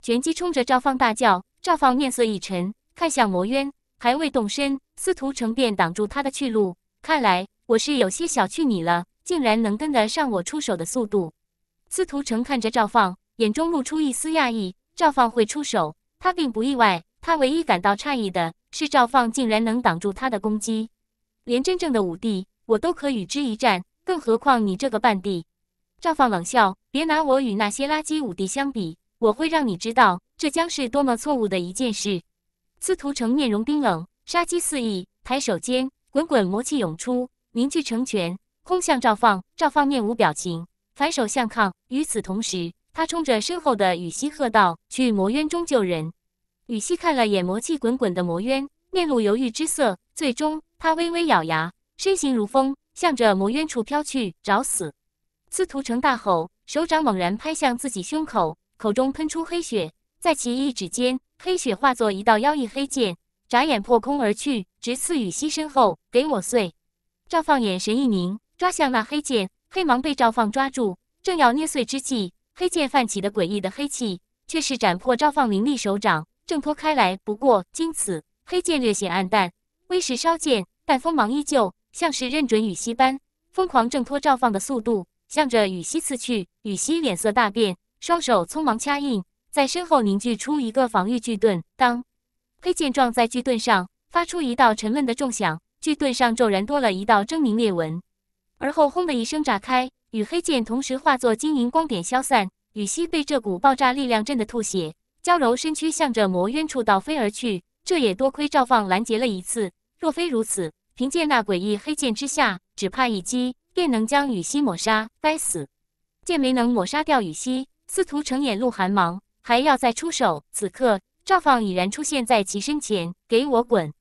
拳击冲着赵放大叫，赵放面色一沉，看向魔渊，还未动身，司徒城便挡住他的去路。看来我是有些小觑你了，竟然能跟得上我出手的速度。司徒城看着赵放，眼中露出一丝讶异。赵放会出手，他并不意外。他唯一感到诧异的是，赵放竟然能挡住他的攻击。连真正的武帝，我都可与之一战，更何况你这个半帝？赵放冷笑：“别拿我与那些垃圾武帝相比，我会让你知道，这将是多么错误的一件事。”司徒城面容冰冷，杀机四溢，抬手间，滚滚魔气涌出，凝聚成拳，空向赵放。赵放面无表情，反手相抗。与此同时，他冲着身后的羽西喝道：“去魔渊中救人！”羽西看了眼魔气滚滚的魔渊，面露犹豫之色，最终他微微咬牙，身形如风，向着魔渊处飘去。找死！司徒城大吼，手掌猛然拍向自己胸口，口中喷出黑血。在其一指间，黑血化作一道妖异黑剑，眨眼破空而去，直刺羽西身后。给我碎！赵放眼神一凝，抓向那黑剑，黑芒被赵放抓住，正要捏碎之际，黑剑泛起的诡异的黑气，却是斩破赵放凌厉手掌，挣脱开来。不过，经此黑剑略显暗淡，微石稍见，但锋芒依旧，像是认准羽西般，疯狂挣脱赵放的速度。向着羽西刺去，羽西脸色大变，双手匆忙掐印，在身后凝聚出一个防御巨盾。当黑剑撞在巨盾上发出一道沉闷的重响，巨盾上骤然多了一道狰狞裂纹，而后轰的一声炸开，与黑剑同时化作晶莹光点消散。羽西被这股爆炸力量震得吐血，娇柔身躯向着魔渊处倒飞而去。这也多亏赵放拦截了一次，若非如此，凭借那诡异黑剑之下，只怕一击。便能将羽西抹杀。该死，见没能抹杀掉羽西，司徒城眼露寒芒，还要再出手。此刻赵放已然出现在其身前，给我滚！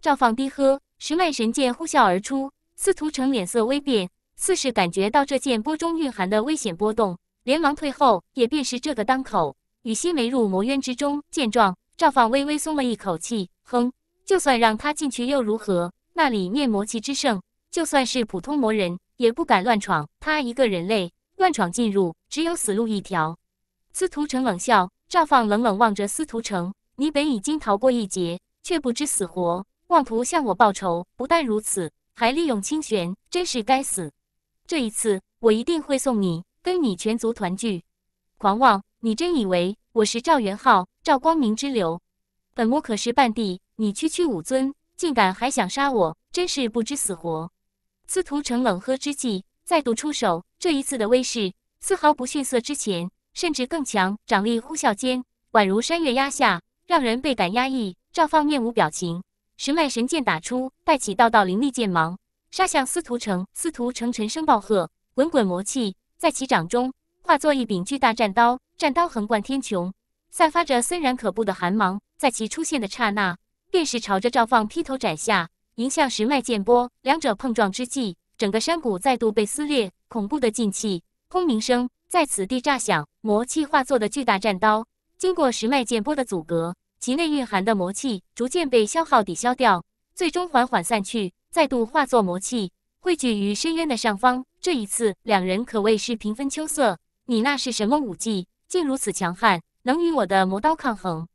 赵放低喝，十脉神剑呼啸而出。司徒城脸色微变，似是感觉到这剑波中蕴含的危险波动，连忙退后。也便是这个当口，羽西没入魔渊之中。见状，赵放微微松了一口气，哼，就算让他进去又如何？那里面魔气之盛，就算是普通魔人。也不敢乱闯，他一个人类乱闯进入，只有死路一条。司徒城冷笑，赵放冷冷望着司徒城：“你本已经逃过一劫，却不知死活，妄图向我报仇。不但如此，还利用清玄，真是该死。这一次，我一定会送你，跟你全族团聚。”狂妄！你真以为我是赵元昊、赵光明之流？本魔可是半帝，你区区武尊，竟敢还想杀我，真是不知死活！司徒城冷喝之际，再度出手。这一次的威势丝毫不逊色之前，甚至更强。掌力呼啸间，宛如山岳压下，让人倍感压抑。赵放面无表情，十脉神剑打出，带起道道凌厉剑芒，杀向司徒城。司徒城沉声暴喝，滚滚魔气在其掌中化作一柄巨大战刀，战刀横贯天穹，散发着森然可怖的寒芒。在其出现的刹那，便是朝着赵放劈头斩下。迎向石脉剑波，两者碰撞之际，整个山谷再度被撕裂。恐怖的劲气轰鸣声在此地炸响。魔气化作的巨大战刀，经过石脉剑波的阻隔，其内蕴含的魔气逐渐被消耗抵消掉，最终缓缓散去，再度化作魔气，汇聚于深渊的上方。这一次，两人可谓是平分秋色。你那是什么武技，竟如此强悍，能与我的魔刀抗衡？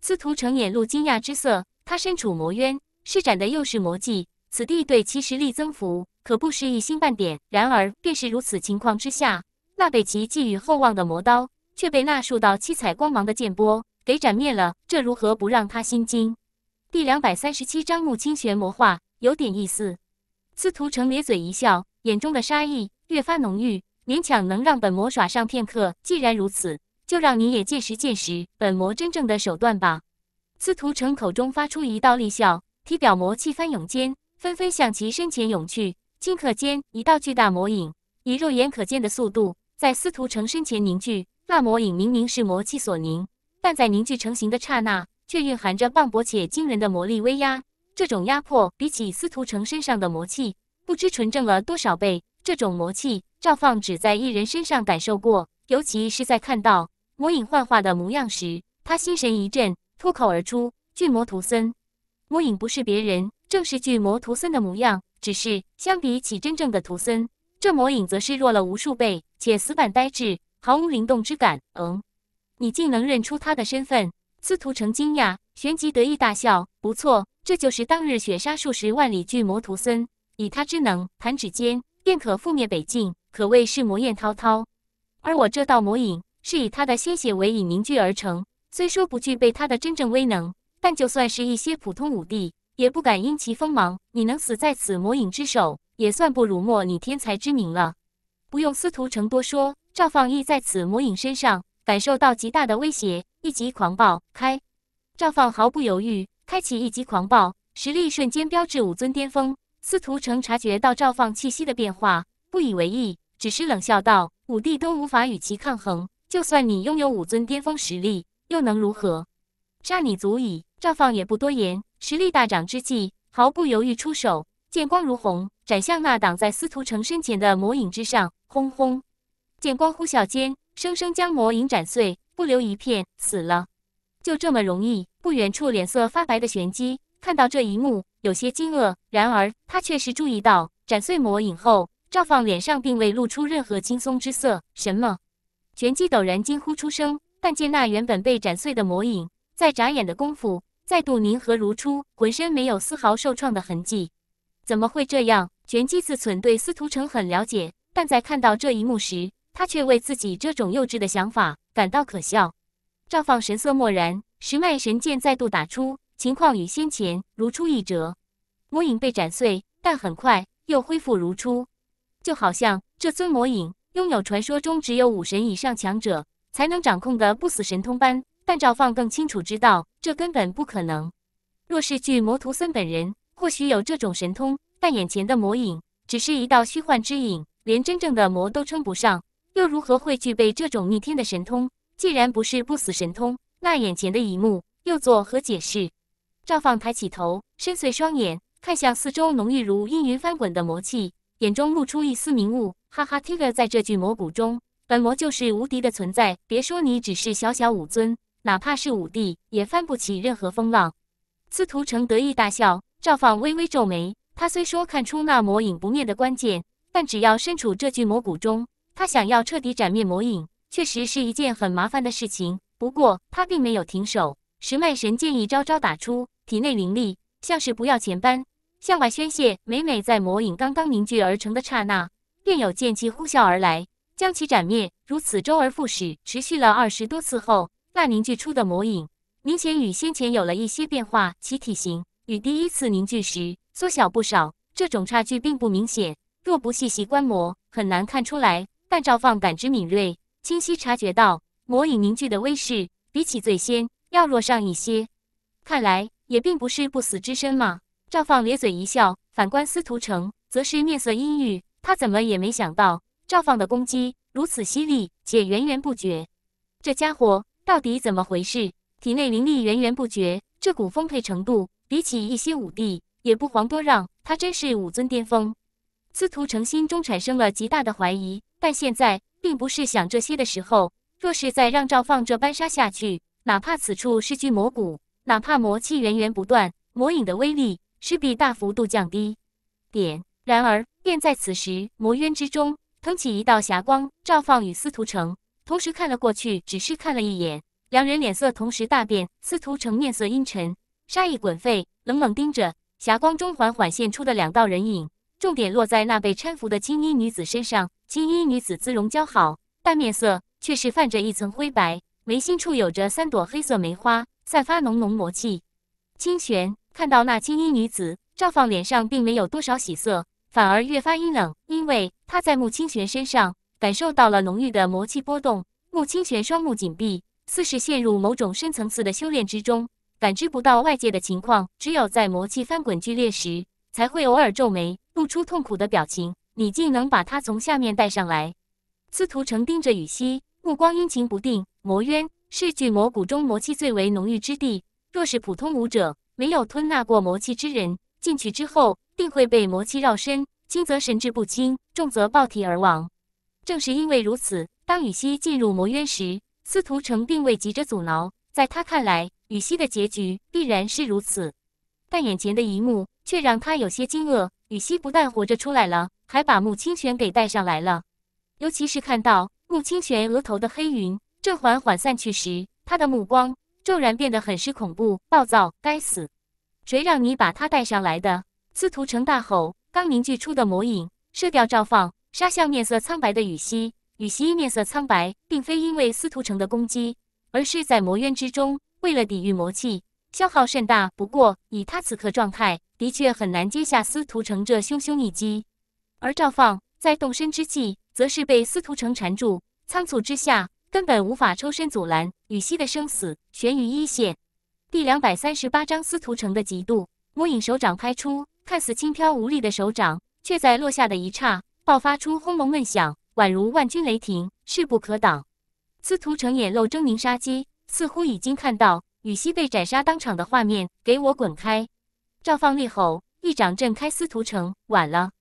司徒成眼露惊讶之色，他身处魔渊。施展的又是魔技，此地对其实力增幅可不是一星半点。然而，便是如此情况之下，那被其寄予厚望的魔刀，却被那数道七彩光芒的剑波给斩灭了。这如何不让他心惊？第两百三十七章木青玄魔化有点意思。司徒城咧嘴一笑，眼中的杀意越发浓郁，勉强能让本魔耍上片刻。既然如此，就让你也见识见识本魔真正的手段吧。司徒城口中发出一道厉笑。体表魔气翻涌间，纷纷向其身前涌去。顷刻间，一道巨大魔影以肉眼可见的速度在司徒城身前凝聚。那魔影明明是魔气所凝，但在凝聚成型的刹那，却蕴含着磅礴且惊人的魔力威压。这种压迫比起司徒城身上的魔气，不知纯正了多少倍。这种魔气，赵放只在一人身上感受过，尤其是在看到魔影幻化的模样时，他心神一震，脱口而出：“巨魔图森。”魔影不是别人，正是巨魔徒孙的模样。只是相比起真正的徒孙，这魔影则是弱了无数倍，且死板呆滞，毫无灵动之感。嗯，你竟能认出他的身份？司徒成惊讶，旋即得意大笑：“不错，这就是当日血杀数十万里巨魔徒孙。以他之能，弹指间便可覆灭北境，可谓是魔焰滔滔。而我这道魔影，是以他的鲜血为引凝聚而成，虽说不具备他的真正威能。”但就算是一些普通武帝，也不敢因其锋芒。你能死在此魔影之手，也算不辱没你天才之名了。不用司徒成多说，赵放亦在此魔影身上感受到极大的威胁，一级狂暴开。赵放毫不犹豫，开启一级狂暴，实力瞬间飙至武尊巅峰。司徒成察觉到赵放气息的变化，不以为意，只是冷笑道：“武帝都无法与其抗衡，就算你拥有武尊巅峰实力，又能如何？”杀你足矣。赵放也不多言，实力大涨之际，毫不犹豫出手，剑光如虹，斩向那挡在司徒城身前的魔影之上。轰轰，剑光呼啸间，生生将魔影斩碎，不留一片。死了，就这么容易。不远处脸色发白的玄机看到这一幕，有些惊愕。然而他确实注意到，斩碎魔影后，赵放脸上并未露出任何惊松之色。什么？玄机陡然惊呼出声，但见那原本被斩碎的魔影。在眨眼的功夫，再度凝合如初，浑身没有丝毫受创的痕迹。怎么会这样？玄机自存对司徒城很了解，但在看到这一幕时，他却为自己这种幼稚的想法感到可笑。赵放神色漠然，十脉神剑再度打出，情况与先前如出一辙。魔影被斩碎，但很快又恢复如初，就好像这尊魔影拥有传说中只有武神以上强者才能掌控的不死神通般。但赵放更清楚知道，这根本不可能。若是巨魔徒孙本人，或许有这种神通，但眼前的魔影，只是一道虚幻之影，连真正的魔都称不上，又如何会具备这种逆天的神通？既然不是不死神通，那眼前的一幕又作何解释？赵放抬起头，深邃双眼看向四周浓郁如阴云翻滚的魔气，眼中露出一丝明悟。哈哈，Tiger 在这具魔骨中，本魔就是无敌的存在，别说你只是小小武尊。哪怕是武帝也翻不起任何风浪。司徒成得意大笑，赵放微微皱眉。他虽说看出那魔影不灭的关键，但只要身处这具魔骨中，他想要彻底斩灭魔影，确实是一件很麻烦的事情。不过他并没有停手，十脉神剑一招招打出，体内灵力像是不要钱般向外宣泄。每每在魔影刚刚凝聚而成的刹那，便有剑气呼啸而来，将其斩灭。如此周而复始，持续了二十多次后。那凝聚出的魔影明显与先前有了一些变化，其体型与第一次凝聚时缩小不少。这种差距并不明显，若不细细观摩，很难看出来。但赵放感知敏锐，清晰察觉到魔影凝聚的威势比起最先要弱上一些。看来也并不是不死之身嘛。赵放咧嘴一笑，反观司徒城则是面色阴郁。他怎么也没想到赵放的攻击如此犀利且源源不绝，这家伙。到底怎么回事？体内灵力源源不绝，这股丰沛程度比起一些武帝也不遑多让，他真是武尊巅峰。司徒城心中产生了极大的怀疑，但现在并不是想这些的时候。若是在让赵放这般杀下去，哪怕此处是具魔骨，哪怕魔气源源不断，魔影的威力势必大幅度降低。点然而便在此时，魔渊之中腾起一道霞光，赵放与司徒城。同时看了过去，只是看了一眼，两人脸色同时大变。司徒城面色阴沉，杀意滚沸，冷冷盯着霞光中缓缓现出的两道人影，重点落在那被搀扶的青衣女子身上。青衣女子姿容姣好，但面色却是泛着一层灰白，眉心处有着三朵黑色梅花，散发浓浓魔气。清玄看到那青衣女子，赵放脸上并没有多少喜色，反而越发阴冷，因为他在慕清玄身上。感受到了浓郁的魔气波动，穆清玄双目紧闭，似是陷入某种深层次的修炼之中，感知不到外界的情况。只有在魔气翻滚剧烈时，才会偶尔皱眉，露出痛苦的表情。你竟能把他从下面带上来？司徒成盯着雨熙，目光阴晴不定。魔渊是巨魔谷中魔气最为浓郁之地，若是普通武者没有吞纳过魔气之人进去之后，定会被魔气绕身，轻则神志不清，重则暴体而亡。正是因为如此，当羽西进入魔渊时，司徒城并未急着阻挠。在他看来，羽西的结局必然是如此。但眼前的一幕却让他有些惊愕：羽西不但活着出来了，还把穆清泉给带上来了。尤其是看到穆清泉额头的黑云正缓缓散去时，他的目光骤然变得很是恐怖、暴躁。该死！谁让你把他带上来的？司徒城大吼，刚凝聚出的魔影射雕照放。杀向面色苍白的羽西，羽西面色苍白，并非因为司徒城的攻击，而是在魔渊之中，为了抵御魔气，消耗甚大。不过以他此刻状态，的确很难接下司徒城这凶凶一击。而赵放在动身之际，则是被司徒城缠住，仓促之下根本无法抽身阻拦羽西的生死，悬于一线。第两百三十八章司徒城的嫉妒，魔影手掌拍出，看似轻飘无力的手掌，却在落下的一刹。爆发出轰隆闷响，宛如万钧雷霆，势不可挡。司徒城眼露狰狞杀机，似乎已经看到羽西被斩杀当场的画面。给我滚开！赵放厉吼，一掌震开司徒城。晚了！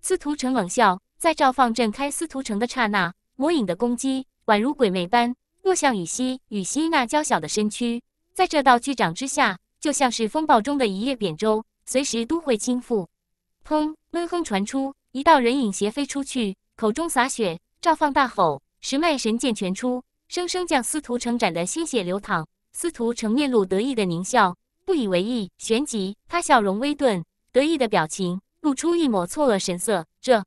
司徒城冷笑，在赵放震开司徒城的刹那，魔影的攻击宛如鬼魅般落向羽西。羽西那娇小的身躯，在这道巨掌之下，就像是风暴中的一叶扁舟，随时都会倾覆。砰！闷哼传出。一道人影斜飞出去，口中洒血，赵放大吼，十脉神剑全出，生生将司徒成斩得鲜血流淌。司徒成面露得意的狞笑，不以为意。旋即，他笑容微顿，得意的表情露出一抹错愕神色。这，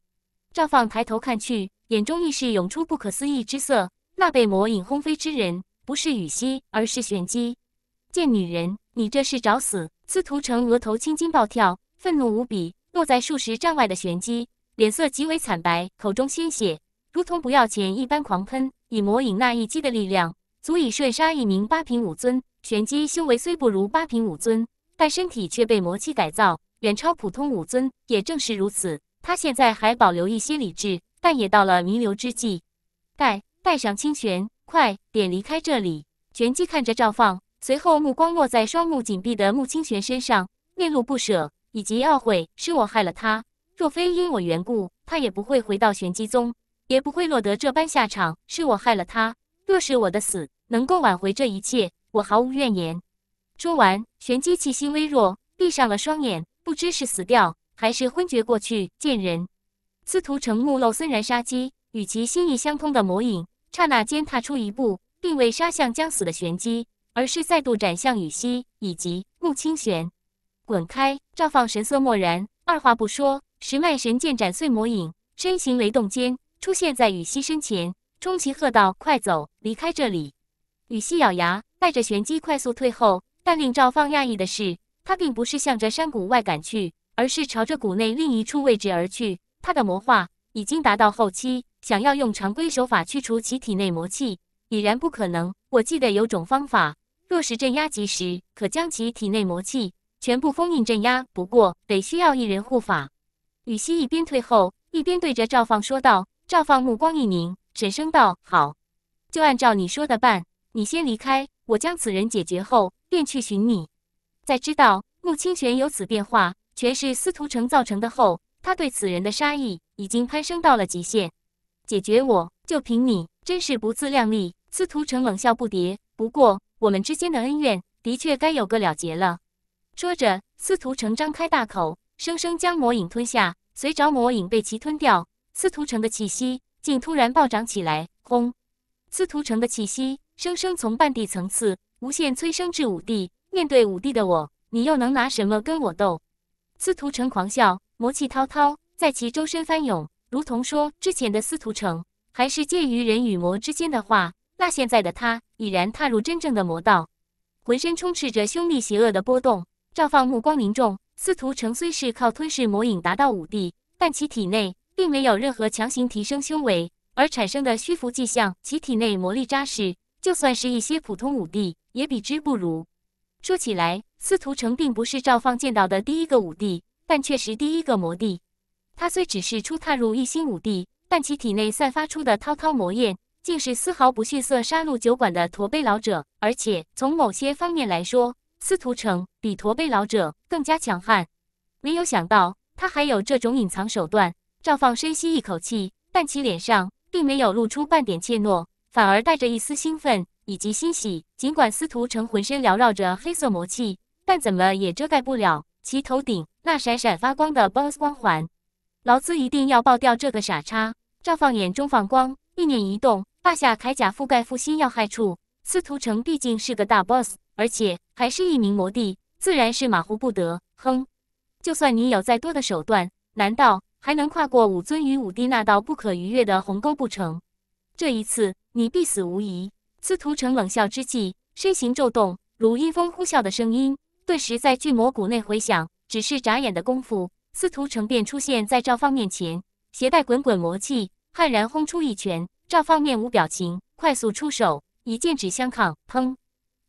赵放抬头看去，眼中亦是涌出不可思议之色。那被魔影轰飞之人，不是羽西，而是玄机。贱女人，你这是找死！司徒成额头青筋暴跳，愤怒无比。落在数十丈外的玄机。脸色极为惨白，口中鲜血如同不要钱一般狂喷。以魔影那一击的力量，足以瞬杀一名八品武尊。玄机修为虽不如八品武尊，但身体却被魔气改造，远超普通武尊。也正是如此，他现在还保留一些理智，但也到了弥留之际。带带上清玄，快点离开这里！玄机看着赵放，随后目光落在双目紧闭的穆清玄身上，面露不舍以及懊悔：是我害了他。若非因我缘故，他也不会回到玄机宗，也不会落得这般下场。是我害了他。若是我的死能够挽回这一切，我毫无怨言。说完，玄机气息微弱，闭上了双眼，不知是死掉还是昏厥过去。见人，司徒城目露森然杀机，与其心意相通的魔影刹那间踏出一步，并未杀向将死的玄机，而是再度斩向雨熙以及穆清玄。滚开！赵放神色漠然，二话不说。十脉神剑斩碎魔影，身形雷动间出现在羽西身前，冲其喝道：“快走，离开这里！”羽西咬牙，带着玄机快速退后。但令赵放讶异的是，他并不是向着山谷外赶去，而是朝着谷内另一处位置而去。他的魔化已经达到后期，想要用常规手法去除其体内魔气已然不可能。我记得有种方法，若是镇压及时，可将其体内魔气全部封印镇压，不过得需要一人护法。羽西一边退后，一边对着赵放说道：“赵放，目光一凝，沉声道：‘好，就按照你说的办。你先离开，我将此人解决后，便去寻你。’在知道穆清玄有此变化，全是司徒城造成的后，他对此人的杀意已经攀升到了极限。解决我，就凭你，真是不自量力！”司徒城冷笑不迭。不过，我们之间的恩怨的确该有个了结了。说着，司徒城张开大口。生生将魔影吞下，随着魔影被其吞掉，司徒城的气息竟突然暴涨起来。轰！司徒城的气息生生从半地层次无限催生至五帝。面对五帝的我，你又能拿什么跟我斗？司徒城狂笑，魔气滔滔在其周身翻涌，如同说之前的司徒城还是介于人与魔之间的话，那现在的他已然踏入真正的魔道，浑身充斥着凶厉邪恶的波动。赵放目光凝重。司徒城虽是靠吞噬魔影达到武帝，但其体内并没有任何强行提升修为而产生的虚浮迹象，其体内魔力扎实，就算是一些普通武帝也比之不如。说起来，司徒城并不是赵放见到的第一个武帝，但却是第一个魔帝。他虽只是初踏入一星武帝，但其体内散发出的滔滔魔焰，竟是丝毫不逊色杀戮酒馆的驼背老者，而且从某些方面来说。司徒城比驼背老者更加强悍，没有想到他还有这种隐藏手段。赵放深吸一口气，但其脸上并没有露出半点怯懦，反而带着一丝兴奋以及欣喜。尽管司徒城浑身缭绕着黑色魔气，但怎么也遮盖不了其头顶那闪闪发光的 boss 光环。劳资一定要爆掉这个傻叉！赵放眼中放光，一念一动，霸下铠甲覆盖复心要害处。司徒城毕竟是个大 boss。而且还是一名魔帝，自然是马虎不得。哼，就算你有再多的手段，难道还能跨过武尊与武帝那道不可逾越的鸿沟不成？这一次，你必死无疑。司徒城冷笑之际，身形骤动，如阴风呼啸的声音顿时在巨魔谷内回响。只是眨眼的功夫，司徒城便出现在赵方面前，携带滚滚魔气，悍然轰出一拳。赵方面无表情，快速出手，以剑指相抗。砰！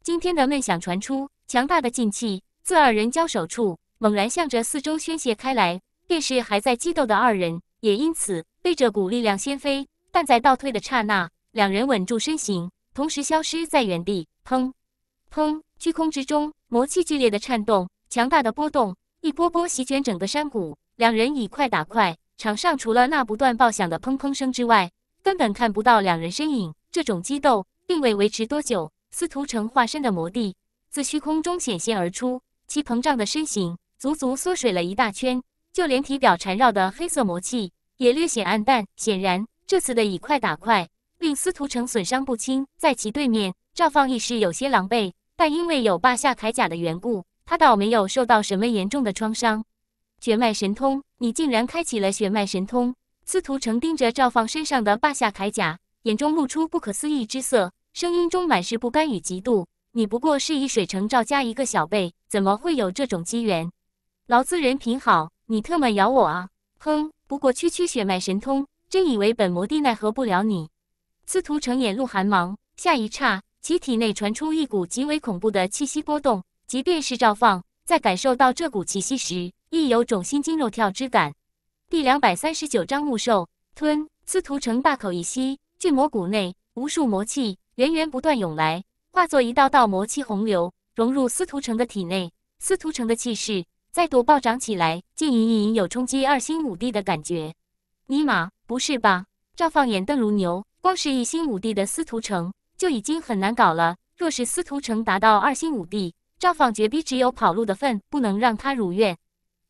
惊天的闷响传出，强大的劲气自二人交手处猛然向着四周宣泄开来，便是还在激斗的二人，也因此被这股力量掀飞。但在倒退的刹那，两人稳住身形，同时消失在原地。砰砰，虚空之中魔气剧烈的颤动，强大的波动一波波席卷整个山谷。两人以快打快，场上除了那不断爆响的砰砰声之外，根本看不到两人身影。这种激斗并未维持多久。司徒城化身的魔帝自虚空中显现而出，其膨胀的身形足足缩水了一大圈，就连体表缠绕的黑色魔气也略显暗淡。显然，这次的以快打快令司徒城损伤不轻。在其对面，赵放亦是有些狼狈，但因为有霸下铠甲的缘故，他倒没有受到什么严重的创伤。血脉神通，你竟然开启了血脉神通！司徒城盯着赵放身上的霸下铠甲，眼中露出不可思议之色。声音中满是不甘与嫉妒。你不过是一水城赵家一个小辈，怎么会有这种机缘？劳资人品好，你特么咬我啊！哼！不过区区血脉神通，真以为本魔帝奈何不了你？司徒成眼露寒芒，下一刹，其体内传出一股极为恐怖的气息波动。即便是赵放，在感受到这股气息时，亦有种心惊肉跳之感。第两百三十九章木兽吞。司徒成大口一吸，巨魔骨内无数魔气。源源不断涌来，化作一道道魔气洪流，融入司徒城的体内。司徒城的气势再度暴涨起来，竟隐隐有冲击二星武帝的感觉。尼玛，不是吧？赵放眼瞪如牛，光是一星武帝的司徒城就已经很难搞了。若是司徒城达到二星武帝，赵放绝逼只有跑路的份，不能让他如愿。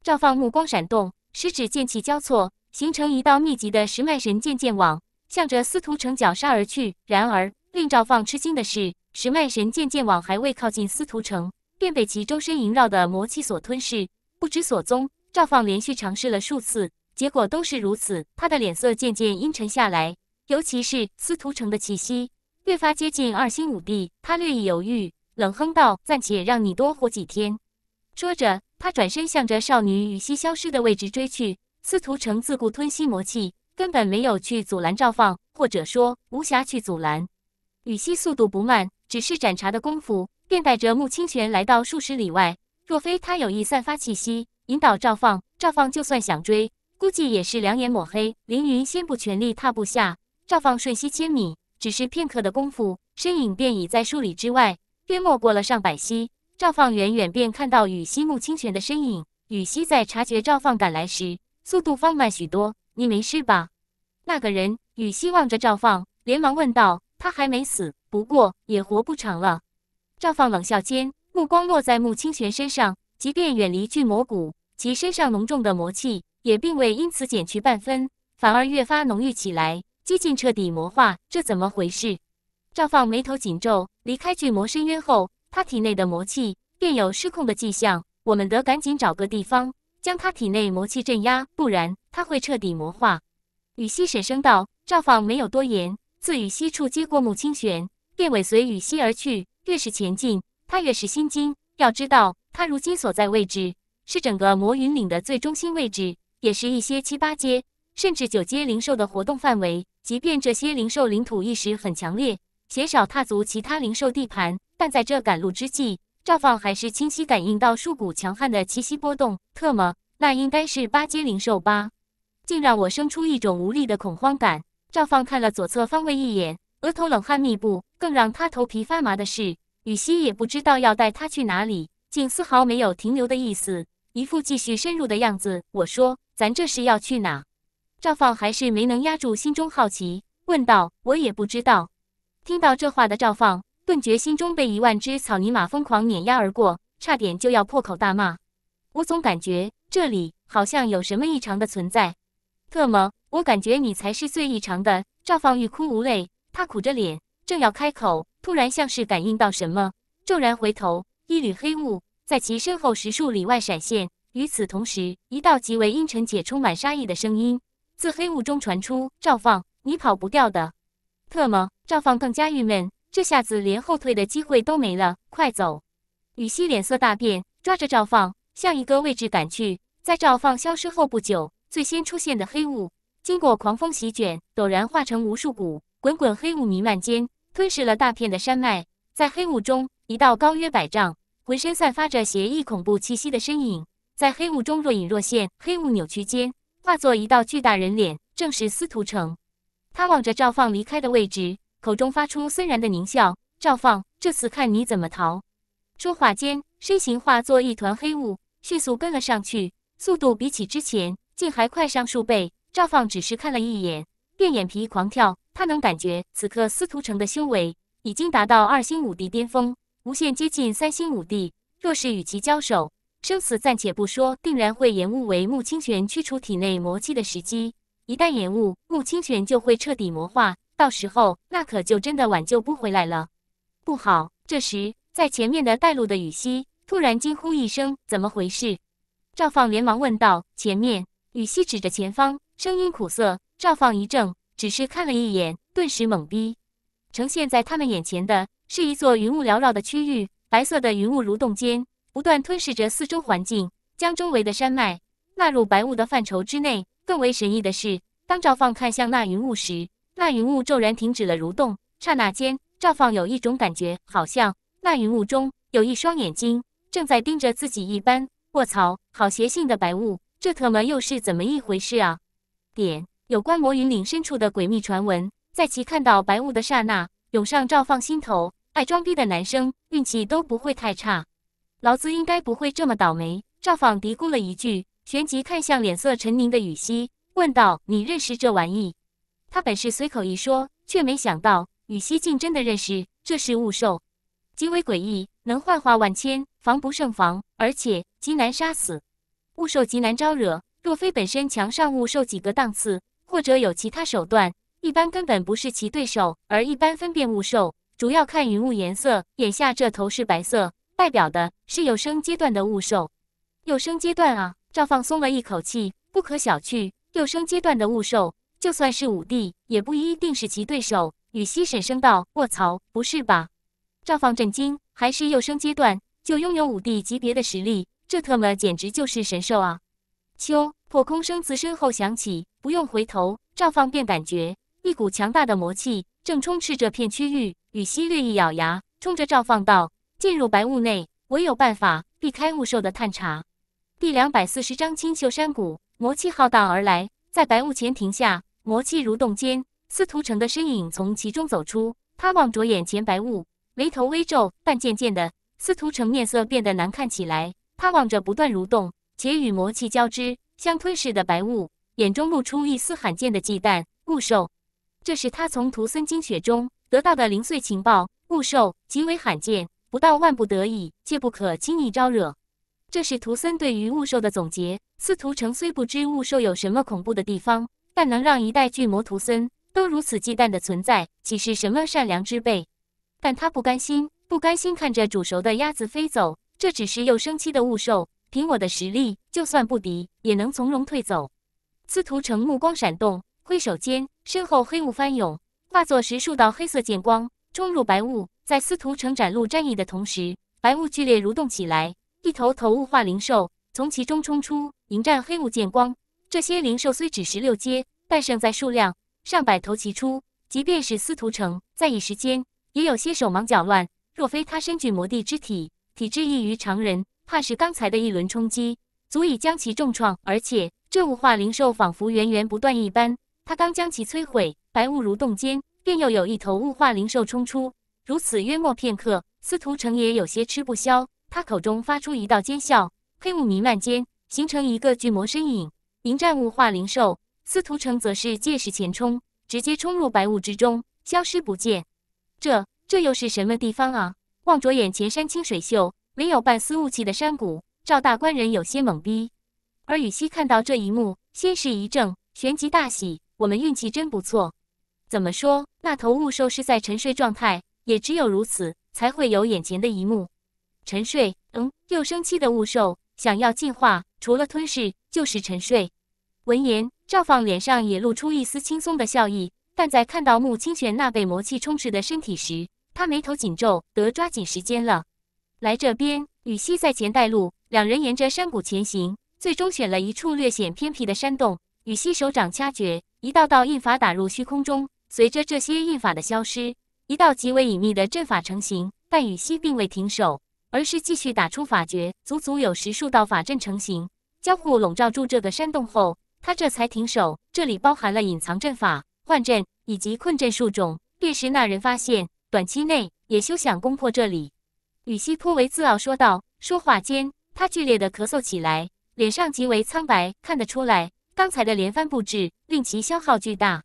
赵放目光闪动，十指剑气交错，形成一道密集的十脉神剑剑网，向着司徒城绞杀而去。然而。令赵放吃惊的是，石脉神渐渐往还未靠近司徒城，便被其周身萦绕的魔气所吞噬，不知所踪。赵放连续尝试了数次，结果都是如此。他的脸色渐渐阴沉下来，尤其是司徒城的气息越发接近二星武帝。他略一犹豫，冷哼道：“暂且让你多活几天。”说着，他转身向着少女羽西消失的位置追去。司徒城自顾吞吸魔气，根本没有去阻拦赵放，或者说无暇去阻拦。羽西速度不慢，只是盏茶的功夫，便带着穆清泉来到数十里外。若非他有意散发气息引导赵放，赵放就算想追，估计也是两眼抹黑。凌云先不全力踏步下，赵放瞬息千米，只是片刻的功夫，身影便已在数里之外。约莫过了上百息，赵放远远便看到羽西穆清泉的身影。羽西在察觉赵放赶来时，速度放慢许多。“你没事吧？”那个人，羽西望着赵放，连忙问道。他还没死，不过也活不长了。赵放冷笑间，目光落在穆清玄身上。即便远离巨魔谷，其身上浓重的魔气也并未因此减去半分，反而越发浓郁起来，接近彻底魔化。这怎么回事？赵放眉头紧皱。离开巨魔深渊后，他体内的魔气便有失控的迹象。我们得赶紧找个地方将他体内魔气镇压，不然他会彻底魔化。羽西婶声道。赵放没有多言。自羽西处接过木清玄，便尾随羽西而去。越是前进，他越是心惊。要知道，他如今所在位置是整个魔云岭的最中心位置，也是一些七八阶甚至九阶灵兽的活动范围。即便这些灵兽领土意识很强烈，鲜少踏足其他灵兽地盘，但在这赶路之际，赵放还是清晰感应到数股强悍的气息波动。特么，那应该是八阶灵兽吧？竟让我生出一种无力的恐慌感。赵放看了左侧方位一眼，额头冷汗密布。更让他头皮发麻的是，雨熙也不知道要带他去哪里，竟丝毫没有停留的意思，一副继续深入的样子。我说：“咱这是要去哪？”赵放还是没能压住心中好奇，问道：“我也不知道。”听到这话的赵放顿觉心中被一万只草泥马疯狂碾压而过，差点就要破口大骂。我总感觉这里好像有什么异常的存在，特么！我感觉你才是最异常的，赵放欲哭无泪，他苦着脸，正要开口，突然像是感应到什么，骤然回头，一缕黑雾在其身后十数里外闪现，与此同时，一道极为阴沉且充满杀意的声音自黑雾中传出：“赵放，你跑不掉的！”特么，赵放更加郁闷，这下子连后退的机会都没了，快走！羽西脸色大变，抓着赵放向一个位置赶去，在赵放消失后不久，最先出现的黑雾。经过狂风席卷，陡然化成无数股滚滚黑雾弥漫间，吞噬了大片的山脉。在黑雾中，一道高约百丈、浑身散发着邪异恐怖气息的身影在黑雾中若隐若现。黑雾扭曲间，化作一道巨大人脸，正是司徒城。他望着赵放离开的位置，口中发出森然的狞笑：“赵放，这次看你怎么逃！”说话间，身形化作一团黑雾，迅速跟了上去，速度比起之前竟还快上数倍。赵放只是看了一眼，便眼皮狂跳。他能感觉此刻司徒城的修为已经达到二星武帝巅峰，无限接近三星武帝。若是与其交手，生死暂且不说，定然会延误为穆清玄驱除体内魔气的时机。一旦延误，穆清玄就会彻底魔化，到时候那可就真的挽救不回来了。不好！这时，在前面的带路的羽西突然惊呼一声：“怎么回事？”赵放连忙问道：“前面？”羽西指着前方。声音苦涩，赵放一怔，只是看了一眼，顿时懵逼。呈现在他们眼前的是一座云雾缭绕的区域，白色的云雾蠕动间，不断吞噬着四周环境，将周围的山脉纳入白雾的范畴之内。更为神异的是，当赵放看向那云雾时，那云雾骤然停止了蠕动，刹那间，赵放有一种感觉，好像那云雾中有一双眼睛正在盯着自己一般。卧槽，好邪性的白雾，这特么又是怎么一回事啊？点有关魔云岭深处的诡秘传闻，在其看到白雾的刹那，涌上赵放心头。爱装逼的男生运气都不会太差，老子应该不会这么倒霉。赵放嘀咕了一句，旋即看向脸色沉凝的羽西，问道：“你认识这玩意？”他本是随口一说，却没想到羽西竟真的认识。这是雾兽，极为诡异，能幻化万千，防不胜防，而且极难杀死。雾兽极难招惹。若非本身强上物兽几个档次，或者有其他手段，一般根本不是其对手。而一般分辨物兽，主要看云雾颜色。眼下这头是白色，代表的是有生阶段的物兽。有生阶段啊！赵放松了一口气，不可小觑。有生阶段的物兽，就算是五帝，也不一定是其对手。羽西神声道：“卧槽，不是吧？”赵放震惊，还是有生阶段就拥有五帝级别的实力，这特么简直就是神兽啊！秋。破空声自身后响起，不用回头，赵放便感觉一股强大的魔气正充斥这片区域。羽西略一咬牙，冲着赵放道：“进入白雾内，唯有办法避开雾兽的探查。”第两百四十章青秀山谷，魔气浩荡而来，在白雾前停下。魔气蠕动间，司徒城的身影从其中走出。他望着眼前白雾，眉头微皱。但渐渐的，司徒城面色变得难看起来。他望着不断蠕动且与魔气交织。相吞噬的白雾，眼中露出一丝罕见的忌惮。雾兽，这是他从徒森精血中得到的零碎情报。雾兽极为罕见，不到万不得已，切不可轻易招惹。这是徒森对于雾兽的总结。司徒城虽不知雾兽有什么恐怖的地方，但能让一代巨魔徒森都如此忌惮的存在，岂是什么善良之辈？但他不甘心，不甘心看着煮熟的鸭子飞走。这只是又生气的雾兽。凭我的实力，就算不敌，也能从容退走。司徒城目光闪动，挥手间，身后黑雾翻涌，化作十数道黑色剑光冲入白雾。在司徒城展露战意的同时，白雾剧烈蠕动起来，一头头雾化灵兽从其中冲出，迎战黑雾剑光。这些灵兽虽只十六阶，但胜在数量，上百头齐出，即便是司徒城，在一时间也有些手忙脚乱。若非他身具魔帝之体，体质异于常人。怕是刚才的一轮冲击，足以将其重创。而且这雾化灵兽仿佛源源不断一般，他刚将其摧毁，白雾蠕动间，便又有一头雾化灵兽冲出。如此约莫片刻，司徒城也有些吃不消，他口中发出一道尖笑，黑雾弥漫间，形成一个巨魔身影迎战雾化灵兽。司徒城则是借势前冲，直接冲入白雾之中，消失不见。这这又是什么地方啊？望着眼前山清水秀。没有半丝雾气的山谷，赵大官人有些懵逼。而羽西看到这一幕，先是一怔，旋即大喜：“我们运气真不错！怎么说，那头雾兽是在沉睡状态，也只有如此，才会有眼前的一幕。沉睡，嗯，又生气的雾兽想要进化，除了吞噬，就是沉睡。”闻言，赵放脸上也露出一丝轻松的笑意，但在看到穆清玄那被魔气充斥的身体时，他眉头紧皱：“得抓紧时间了。”来这边，羽西在前带路，两人沿着山谷前行，最终选了一处略显偏僻的山洞。羽西手掌掐诀，一道道印法打入虚空中。随着这些印法的消失，一道极为隐秘的阵法成型。但羽西并未停手，而是继续打出法诀，足足有十数道法阵成型，交互笼罩住这个山洞后，他这才停手。这里包含了隐藏阵法、幻阵以及困阵数种，便是那人发现，短期内也休想攻破这里。羽西颇为自傲说道。说话间，他剧烈的咳嗽起来，脸上极为苍白，看得出来，刚才的连番布置令其消耗巨大。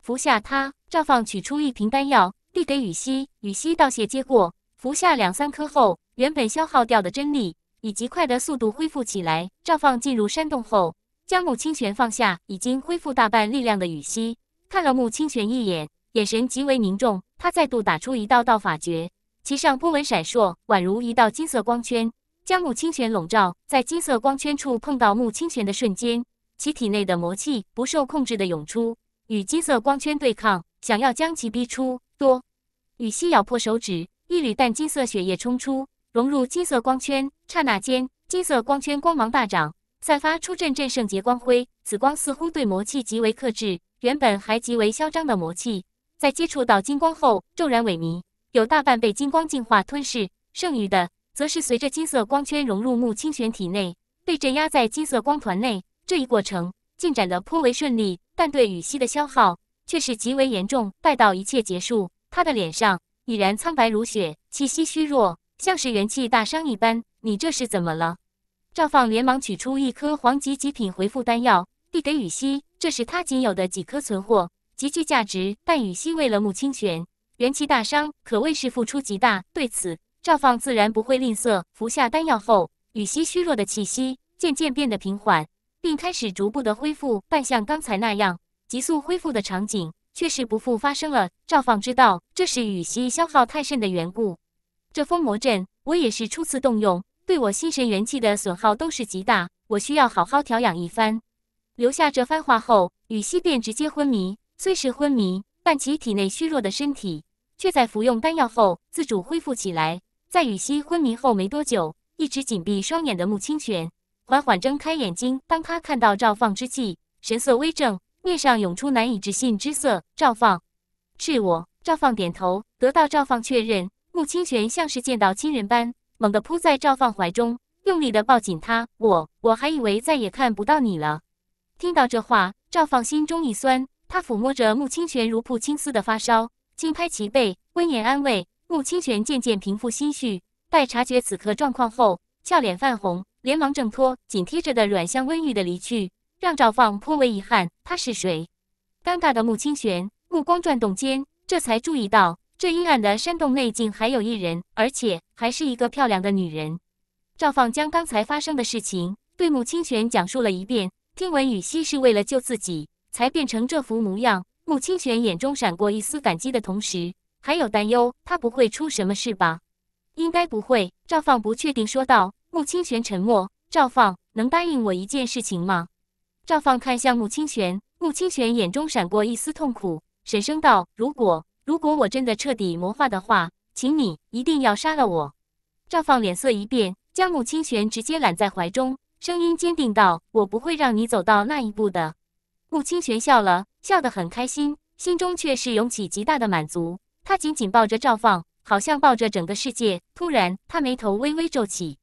服下，他赵放取出一瓶丹药，递给羽西。羽西道谢接过，服下两三颗后，原本消耗掉的真力以极快的速度恢复起来。赵放进入山洞后，将穆清玄放下，已经恢复大半力量的羽西看了穆清玄一眼，眼神极为凝重。他再度打出一道道法诀。其上波纹闪烁，宛如一道金色光圈，将木清泉笼罩。在金色光圈处碰到木清泉的瞬间，其体内的魔气不受控制的涌出，与金色光圈对抗，想要将其逼出。多羽西咬破手指，一缕淡金色血液冲出，融入金色光圈。刹那间，金色光圈光芒大涨，散发出阵阵圣洁光辉。此光似乎对魔气极为克制，原本还极为嚣张的魔气，在接触到金光后骤然萎靡。有大半被金光净化吞噬，剩余的则是随着金色光圈融入穆清玄体内，被镇压在金色光团内。这一过程进展得颇为顺利，但对羽西的消耗却是极为严重。待到一切结束，他的脸上已然苍白如雪，气息虚弱，像是元气大伤一般。你这是怎么了？赵放连忙取出一颗黄级极品回复丹药，递给羽西。这是他仅有的几颗存货，极具价值。但羽西为了穆清玄。元气大伤，可谓是付出极大。对此，赵放自然不会吝啬。服下丹药后，羽西虚弱的气息渐渐变得平缓，并开始逐步的恢复。但像刚才那样急速恢复的场景，却是不复发生了。赵放知道，这是羽西消耗太甚的缘故。这封魔阵，我也是初次动用，对我心神元气的损耗都是极大。我需要好好调养一番。留下这番话后，羽西便直接昏迷。虽是昏迷，但其体内虚弱的身体。却在服用丹药后自主恢复起来。在羽西昏迷后没多久，一直紧闭双眼的穆清泉缓缓睁开眼睛。当他看到赵放之际，神色微怔，面上涌出难以置信之色。赵放，是我。赵放点头，得到赵放确认，穆清泉像是见到亲人般，猛地扑在赵放怀中，用力的抱紧他。我，我还以为再也看不到你了。听到这话，赵放心中一酸，他抚摸着穆清泉如瀑青丝的发梢。轻拍其背，温言安慰。穆清玄渐渐平复心绪，待察觉此刻状况后，俏脸泛红，连忙挣脱紧贴着的软香温玉的离去，让赵放颇为遗憾。他是谁？尴尬的穆清玄目光转动间，这才注意到这阴暗的山洞内竟还有一人，而且还是一个漂亮的女人。赵放将刚才发生的事情对穆清玄讲述了一遍，听闻雨熙是为了救自己才变成这副模样。穆清玄眼中闪过一丝感激的同时，还有担忧。他不会出什么事吧？应该不会。赵放不确定说道。穆清玄沉默。赵放能答应我一件事情吗？赵放看向穆清玄，穆清玄眼中闪过一丝痛苦，沉声道：“如果如果我真的彻底魔化的话，请你一定要杀了我。”赵放脸色一变，将穆清玄直接揽在怀中，声音坚定道：“我不会让你走到那一步的。”穆清玄笑了笑得很开心，心中却是涌起极大的满足。他紧紧抱着赵放，好像抱着整个世界。突然，他眉头微微皱起。